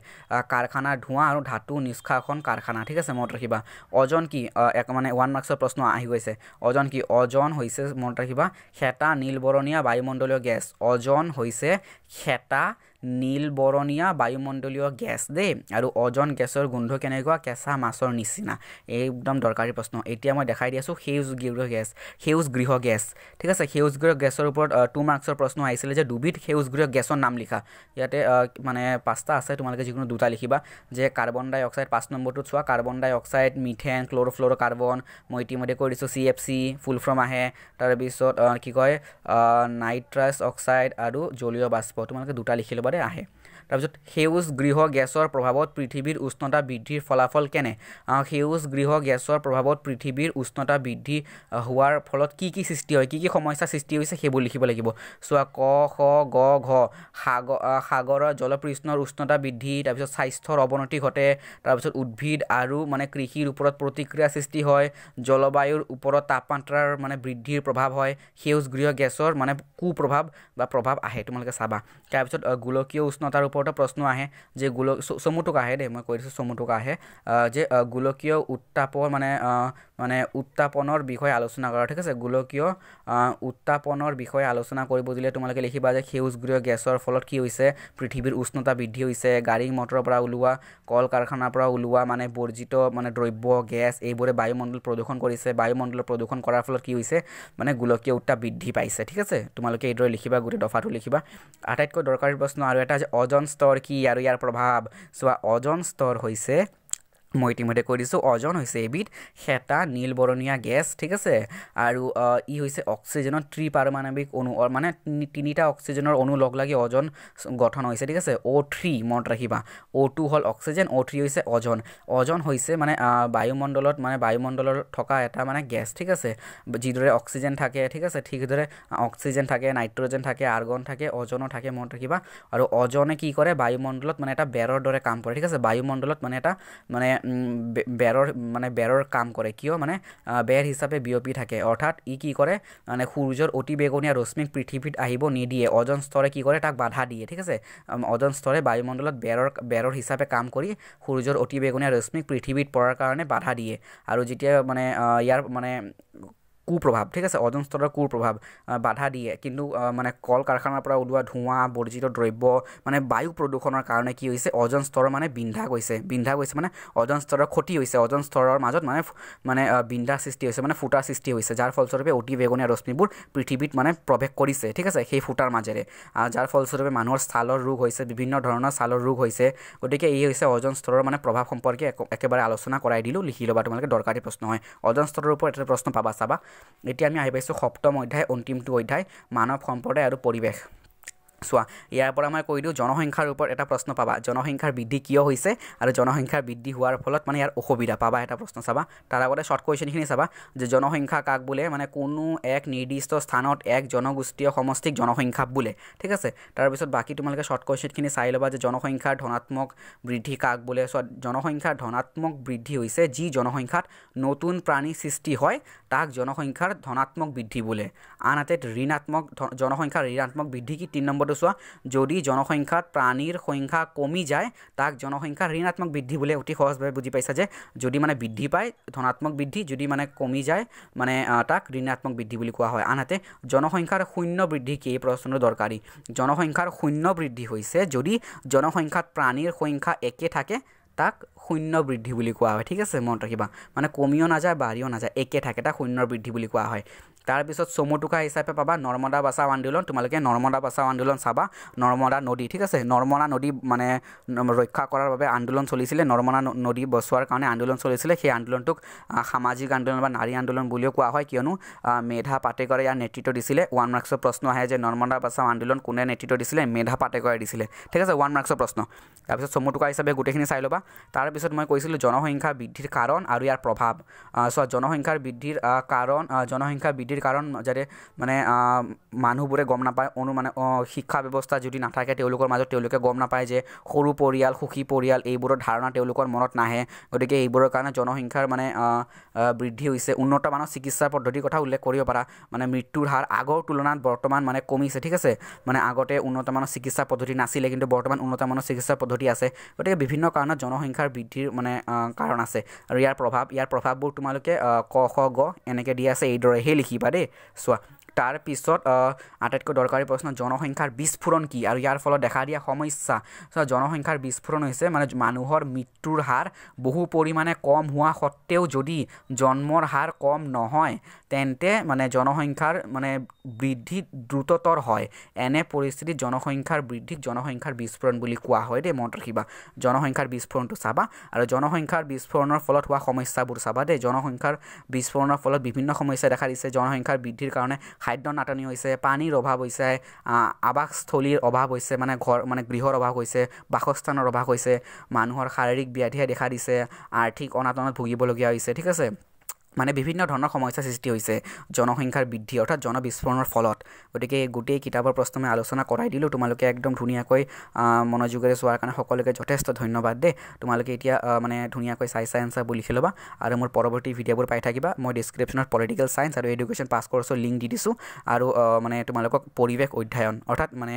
কাৰখানাৰ ধোঁৱা আৰু ধাতু নিষ্কাশন কাৰখানা ঠিক আছে মনত ৰাখিবা অজন কি এক মানে ওৱান মাৰ্কছৰ প্ৰশ্ন আহি গৈছে অজন কি অজন হৈছে মনত ৰাখিবা শেতা নীলবৰণীয়া বায়ুমণ্ডলীয় গেছ অজন হৈছে শেতা নীলবৰণীয়া বায়ুমণ্ডলীয় গেছ দেই আৰু অজন গেছৰ গোন্ধ কেনেকুৱা কেঁচা মাছৰ নিচিনা একদম দৰকাৰী প্ৰশ্ন এতিয়া মই দেখাই দি আছোঁ সেউজ গৃহ গেছ সেউজ গৃহ গেছ ঠিক আছে সেউজ গৃহ গেছৰ ওপৰত টু মাৰ্কছৰ প্ৰশ্ন আহিছিলে যে দুবিধ সেউজ গৃহ গেছৰ নাম লিখা ইয়াতে মানে পাঁচটা আছে তোমালোকে যিকোনো দুটা লিখিবা যে কাৰ্বন ডাই অক্সাইড পাঁচ নম্বৰটোত চোৱা carbon dioxide methane chlorofluorocarbon মই ইতিমধ্যে কৈ দিছোঁ C F C full form আহে তাৰপিছত কি কয় নাইট্ৰাছ অক্সাইড আৰু জলীয় বাষ্প তোমালোকে দুটা লিখি ল'বা बरोबर आहे তাৰপিছত সেউজ গৃহ গেছৰ প্ৰভাৱত পৃথিৱীৰ উষ্ণতা বৃদ্ধিৰ ফলাফল কেনে সেউজ গৃহ গেছৰ প্ৰভাৱত পৃথিৱীৰ উষ্ণতা বৃদ্ধি হোৱাৰ ফলত কি কি সৃষ্টি হয় কি কি সমস্যা সৃষ্টি হৈছে সেইবোৰ লিখিব লাগিব চোৱা ক খ গ ঘ সাগৰৰ জলপৃষ্ণৰ উষ্ণতা বৃদ্ধি তাৰপিছত স্বাস্থ্যৰ অৱনতি ঘটে তাৰপিছত উদ্ভিদ আৰু মানে কৃষিৰ ওপৰত প্ৰতিক্ৰিয়া সৃষ্টি হয় জলবায়ুৰ ওপৰত তাপমাত্ৰাৰ মানে বৃদ্ধিৰ প্ৰভাৱ হয় সেউজ গৃহ গেছৰ মানে কুপ্ৰভাৱ বা প্ৰভাৱ আহে তোমালোকে চাবা তাৰপিছত গোলকীয় উষ্ণতাৰ ওপৰত ওপৰতে প্ৰশ্ন আহে যে গোলক চমুটোক আহে দেই মই কৈ দিছোঁ চমুটোক আহে যে গোলকীয় উত্তাপৰ মানে মানে উত্তাপনৰ বিষয়ে আলোচনা কৰা ঠিক আছে গোলকীয় উত্তাপনৰ বিষয়ে আলোচনা কৰিব দিলে তোমালোকে লিখিবা যে সেউজগৃহ গেছৰ ফলত কি হৈছে পৃথিৱীৰ উষ্ণতা বৃদ্ধি হৈছে গাড়ী মটৰৰ পৰা ওলোৱা কল কাৰখানাৰ পৰা ওলোৱা মানে বৰ্জিত মানে দ্ৰব্য গেছ এইবোৰে বায়ুমণ্ডল প্ৰদূষণ কৰিছে বায়ুমণ্ডলৰ প্ৰদূষণ কৰাৰ ফলত কি হৈছে মানে গোলকীয় উত্তাপ বৃদ্ধি পাইছে ঠিক আছে তোমালোকে এইদৰে লিখিবা গোটেই দফাটো লিখিবা আটাইতকৈ দৰকাৰী প্ৰশ্ন আৰু এটা যে অজন স্তৰ কি আৰু ইয়াৰ প্ৰভাৱ চোৱা অজন স্তৰ হৈছে মই ইতিমধ্যে কৈ দিছোঁ অজন হৈছে এবিধ শেতা নীলবৰণীয়া গেছ ঠিক আছে আৰু ই হৈছে অক্সিজেনৰ ত্ৰিপাৰমাণৱিক অণু মানে তিনিটা অক্সিজেনৰ অণু লগ লাগি অজন গঠন হৈছে ঠিক আছে অ' থ্ৰী মনত ৰাখিবা অ' টু হ'ল অক্সিজেন অ' থ্ৰী হৈছে অজন অজন হৈছে মানে বায়ুমণ্ডলত মানে বায়ুমণ্ডলত থকা এটা মানে গেছ ঠিক আছে যিদৰে অক্সিজেন থাকে ঠিক আছে ঠিক সেইদৰে অক্সিজেন থাকে নাইট্ৰজেন থাকে আৰ্গন থাকে অজনো থাকে মনত ৰাখিবা আৰু অজনে কি কৰে বায়ুমণ্ডলত মানে এটা বেৰৰ দৰে কাম কৰে ঠিক আছে বায়ুমণ্ডলত মানে এটা মানে বেৰৰ মানে বেৰৰ কাম কৰে কিয় মানে বেৰ হিচাপে বিয়পি থাকে অৰ্থাৎ ই কি কৰে মানে সূৰ্যৰ অতি বেগনীয়া ৰশ্মিক পৃথিৱীত আহিব নিদিয়ে অজন স্তৰে কি কৰে তাক বাধা দিয়ে ঠিক আছে অজন স্তৰে বায়ুমণ্ডলত বেৰৰ বেৰৰ হিচাপে কাম কৰি সূৰ্যৰ অতি বেগনীয়া ৰশ্মিক পৃথিৱীত পৰাৰ কাৰণে বাধা দিয়ে আৰু যেতিয়া মানে ইয়াৰ মানে কু প্ৰভাৱ ঠিক আছে অজন স্তৰৰ কু প্ৰভাৱ বাধা দিয়ে কিন্তু মানে কল কাৰখানাৰ পৰা ওলোৱা ধোঁৱা বৰ্জিত দ্ৰব্য মানে বায়ু প্ৰদূষণৰ কাৰণে কি হৈছে অজন স্তৰৰ মানে বিন্ধা গৈছে বিন্ধা গৈছে মানে অজন স্তৰৰ ক্ষতি হৈছে অজন স্তৰৰ মাজত মানে মানে বিন্ধা সৃষ্টি হৈছে মানে ফুটাৰ সৃষ্টি হৈছে যাৰ ফলস্বৰূপে অতি বেগুনীয়া ৰশ্মিবোৰ পৃথিৱীত মানে প্ৰৱেশ কৰিছে ঠিক আছে সেই ফুটাৰ মাজেৰে যাৰ ফলস্বৰূপে মানুহৰ ছালৰ ৰোগ হৈছে বিভিন্ন ধৰণৰ ছালৰ ৰোগ হৈছে গতিকে এই হৈছে অজন স্তৰৰ মানে প্ৰভাৱ সম্পৰ্কে একেবাৰে আলোচনা কৰাই দিলোঁ লিখি ল'বা তোমালোকে দৰকাৰী প্ৰশ্ন হয় অজন স্তৰৰ ওপৰত এটা প্ৰশ্ন পাবা চাবা এতিয়া আমি আহি পাইছোঁ সপ্তম অধ্যায় অন্তিমটো অধ্যায় মানৱ সম্প্ৰদায় আৰু পৰিৱেশ চোৱা ইয়াৰ পৰা মই কৈ দিওঁ জনসংখ্যাৰ ওপৰত এটা প্ৰশ্ন পাবা জনসংখ্যাৰ বৃদ্ধি কিয় হৈছে আৰু জনসংখ্যাৰ বৃদ্ধি হোৱাৰ ফলত মানে ইয়াৰ অসুবিধা পাবা এটা প্ৰশ্ন চাবা তাৰ আগতে শ্বৰ্ট কুৱেশ্যনখিনি চাবা যে জনসংখ্যা কাক বোলে মানে কোনো এক নিৰ্দিষ্ট স্থানত এক জনগোষ্ঠীয় সমষ্টিক জনসংখ্যা বোলে ঠিক আছে তাৰপিছত বাকী তোমালোকে শ্বৰ্ট কুৱেশ্যনখিনি চাই ল'বা যে জনসংখ্যাৰ ধনাত্মক বৃদ্ধি কাক বোলে চোৱা জনসংখ্যাৰ ধনাত্মক বৃদ্ধি হৈছে যি জনসংখ্যাত নতুন প্ৰাণীৰ সৃষ্টি হয় তাক জনসংখ্যাৰ ধনাত্মক বৃদ্ধি বোলে আনহাতে ঋণাত্মক জনসংখ্যাৰ ঋণাত্মক বৃদ্ধি কি তিনি নম্বৰ সদস্য যদি জনসংখ্যাত প্ৰাণীৰ সংখ্যা কমি যায় তাক জনসংখ্যা ঋণাত্মক বৃদ্ধি বুলি অতি সহজভাৱে বুজি পাইছা যে যদি মানে বৃদ্ধি পায় ধনাত্মক বৃদ্ধি যদি মানে কমি যায় মানে তাক ঋণাত্মক বৃদ্ধি বুলি কোৱা হয় আনহাতে জনসংখ্যাৰ শূন্য বৃদ্ধি কি এই প্ৰশ্নটো দৰকাৰী জনসংখ্যাৰ শূন্য বৃদ্ধি হৈছে যদি জনসংখ্যাত প্ৰাণীৰ সংখ্যা একে থাকে তাক শূন্য বৃদ্ধি বুলি কোৱা হয় ঠিক আছে মনত ৰাখিবা মানে কমিও নাযায় বাঢ়িও নাযায় একে থাকে তাক শূন্য বৃদ্ধি বুলি কোৱা হয় তাৰপিছত চমুটোকা হিচাপে পাবা নৰ্মদা বাচাও আন্দোলন তোমালোকে নৰ্মদা বাচাও আন্দোলন চাবা নৰ্মদা নদী ঠিক আছে নৰ্মদা নদী মানে ৰক্ষা কৰাৰ বাবে আন্দোলন চলিছিলে নৰ্মদা নদী বচোৱাৰ কাৰণে আন্দোলন চলিছিলে সেই আন্দোলনটোক সামাজিক আন্দোলন বা নাৰী আন্দোলন বুলিও কোৱা হয় কিয়নো মেধা পাটেকৰে ইয়াৰ নেতৃত্ব দিছিলে ওৱান মাৰ্কছৰ প্ৰশ্ন আহে যে নৰ্মদা বাচাও আন্দোলন কোনে নেতৃত্ব দিছিলে মেধা পাটেকৰে দিছিলে ঠিক আছে ওৱান মাৰ্কছৰ প্ৰশ্ন তাৰপিছত চমুটোকা হিচাপে গোটেইখিনি চাই ল'বা তাৰপিছত মই কৈছিলোঁ জনসংখ্যা বৃদ্ধিৰ কাৰণ আৰু ইয়াৰ প্ৰভাৱ চ জনসংখ্যাৰ বৃদ্ধিৰ কাৰণ জনসংখ্যা বৃদ্ধি বৃদ্ধিৰ কাৰণ যাতে মানে মানুহবোৰে গম নাপায় অনু মানে শিক্ষা ব্যৱস্থা যদি নাথাকে তেওঁলোকৰ মাজত তেওঁলোকে গম নাপায় যে সৰু পৰিয়াল সুখী পৰিয়াল এইবোৰৰ ধাৰণা তেওঁলোকৰ মনত নাহে গতিকে এইবোৰৰ কাৰণে জনসংখ্যাৰ মানে বৃদ্ধি হৈছে উন্নত মানৰ চিকিৎসাৰ পদ্ধতিৰ কথা উল্লেখ কৰিব পাৰা মানে মৃত্যুৰ হাৰ আগৰ তুলনাত বৰ্তমান মানে কমিছে ঠিক আছে মানে আগতে উন্নত মানৰ চিকিৎসা পদ্ধতি নাছিলে কিন্তু বৰ্তমান উন্নত মানৰ চিকিৎসা পদ্ধতি আছে গতিকে বিভিন্ন কাৰণত জনসংখ্যাৰ বৃদ্ধিৰ মানে কাৰণ আছে আৰু ইয়াৰ প্ৰভাৱ ইয়াৰ প্ৰভাৱবোৰ তোমালোকে ক খ গ এনেকৈ দি আছে এইদৰে সেই লিখি daripada suami তাৰপিছত আটাইতকৈ দৰকাৰী প্ৰশ্ন জনসংখ্যাৰ বিস্ফোৰণ কি আৰু ইয়াৰ ফলত দেখা দিয়া সমস্যা চ' জনসংখ্যাৰ বিস্ফোৰণ হৈছে মানে মানুহৰ মৃত্যুৰ হাৰ বহু পৰিমাণে কম হোৱা সত্ত্বেও যদি জন্মৰ হাৰ কম নহয় তেন্তে মানে জনসংখ্যাৰ মানে বৃদ্ধি দ্ৰুততৰ হয় এনে পৰিস্থিতিত জনসংখ্যাৰ বৃদ্ধিক জনসংখ্যাৰ বিস্ফোৰণ বুলি কোৱা হয় দেই মনত ৰাখিবা জনসংখ্যাৰ বিস্ফোৰণটো চাবা আৰু জনসংখ্যাৰ বিস্ফোৰণৰ ফলত হোৱা সমস্যাবোৰ চাবা দেই জনসংখ্যাৰ বিস্ফোৰণৰ ফলত বিভিন্ন সমস্যা দেখা দিছে জনসংখ্যাৰ বৃদ্ধিৰ কাৰণে খাদ্য নাটনি হৈছে পানীৰ অভাৱ হৈছে আৱাসস্থলীৰ অভাৱ হৈছে মানে ঘৰ মানে গৃহৰ অভাৱ হৈছে বাসস্থানৰ অভাৱ হৈছে মানুহৰ শাৰীৰিক ব্যাধিয়ে দেখা দিছে আৰ্থিক অনাটনত ভুগিবলগীয়া হৈছে ঠিক আছে মানে বিভিন্ন ধৰণৰ সমস্যাৰ সৃষ্টি হৈছে জনসংখ্যাৰ বৃদ্ধি অৰ্থাৎ জনবিস্ফোৰণৰ ফলত গতিকে এই গোটেই কিতাপৰ প্ৰশ্ন মই আলোচনা কৰাই দিলোঁ তোমালোকে একদম ধুনীয়াকৈ মনোযোগেৰে চোৱাৰ কাৰণে সকলোকে যথেষ্ট ধন্যবাদ দেই তোমালোকে এতিয়া মানে ধুনীয়াকৈ চাই চাই এঞ্চাৰ বুলি লিখি ল'বা আৰু মোৰ পৰৱৰ্তী ভিডিঅ'বোৰ পাই থাকিবা মই ডিছক্ৰিপশ্যনত পলিটিকেল ছায়েঞ্চ আৰু এডুকেশ্যন পাছ কৰ্চৰ লিংক দি দিছোঁ আৰু মানে তোমালোকক পৰিৱেশ অধ্যয়ন অৰ্থাৎ মানে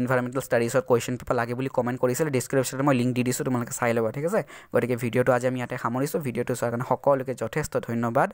এনভাইৰমেণ্টেল ষ্টাডিজত কুৱেশ্যন পেপাৰ লাগে বুলি কমেণ্ট কৰিছিলে ডিছক্ৰিপশ্যনত মই লিংক দি দিছোঁ তোমালোকে চাই ল'বা ঠিক আছে গতিকে ভিডিঅ'টো আজি আমি ইয়াতে সামৰিছোঁ ভিডিঅ'টো চোৱাৰ কাৰণে সকলোকে যথেষ্ট ধন্যবাদ ধন্যবাদ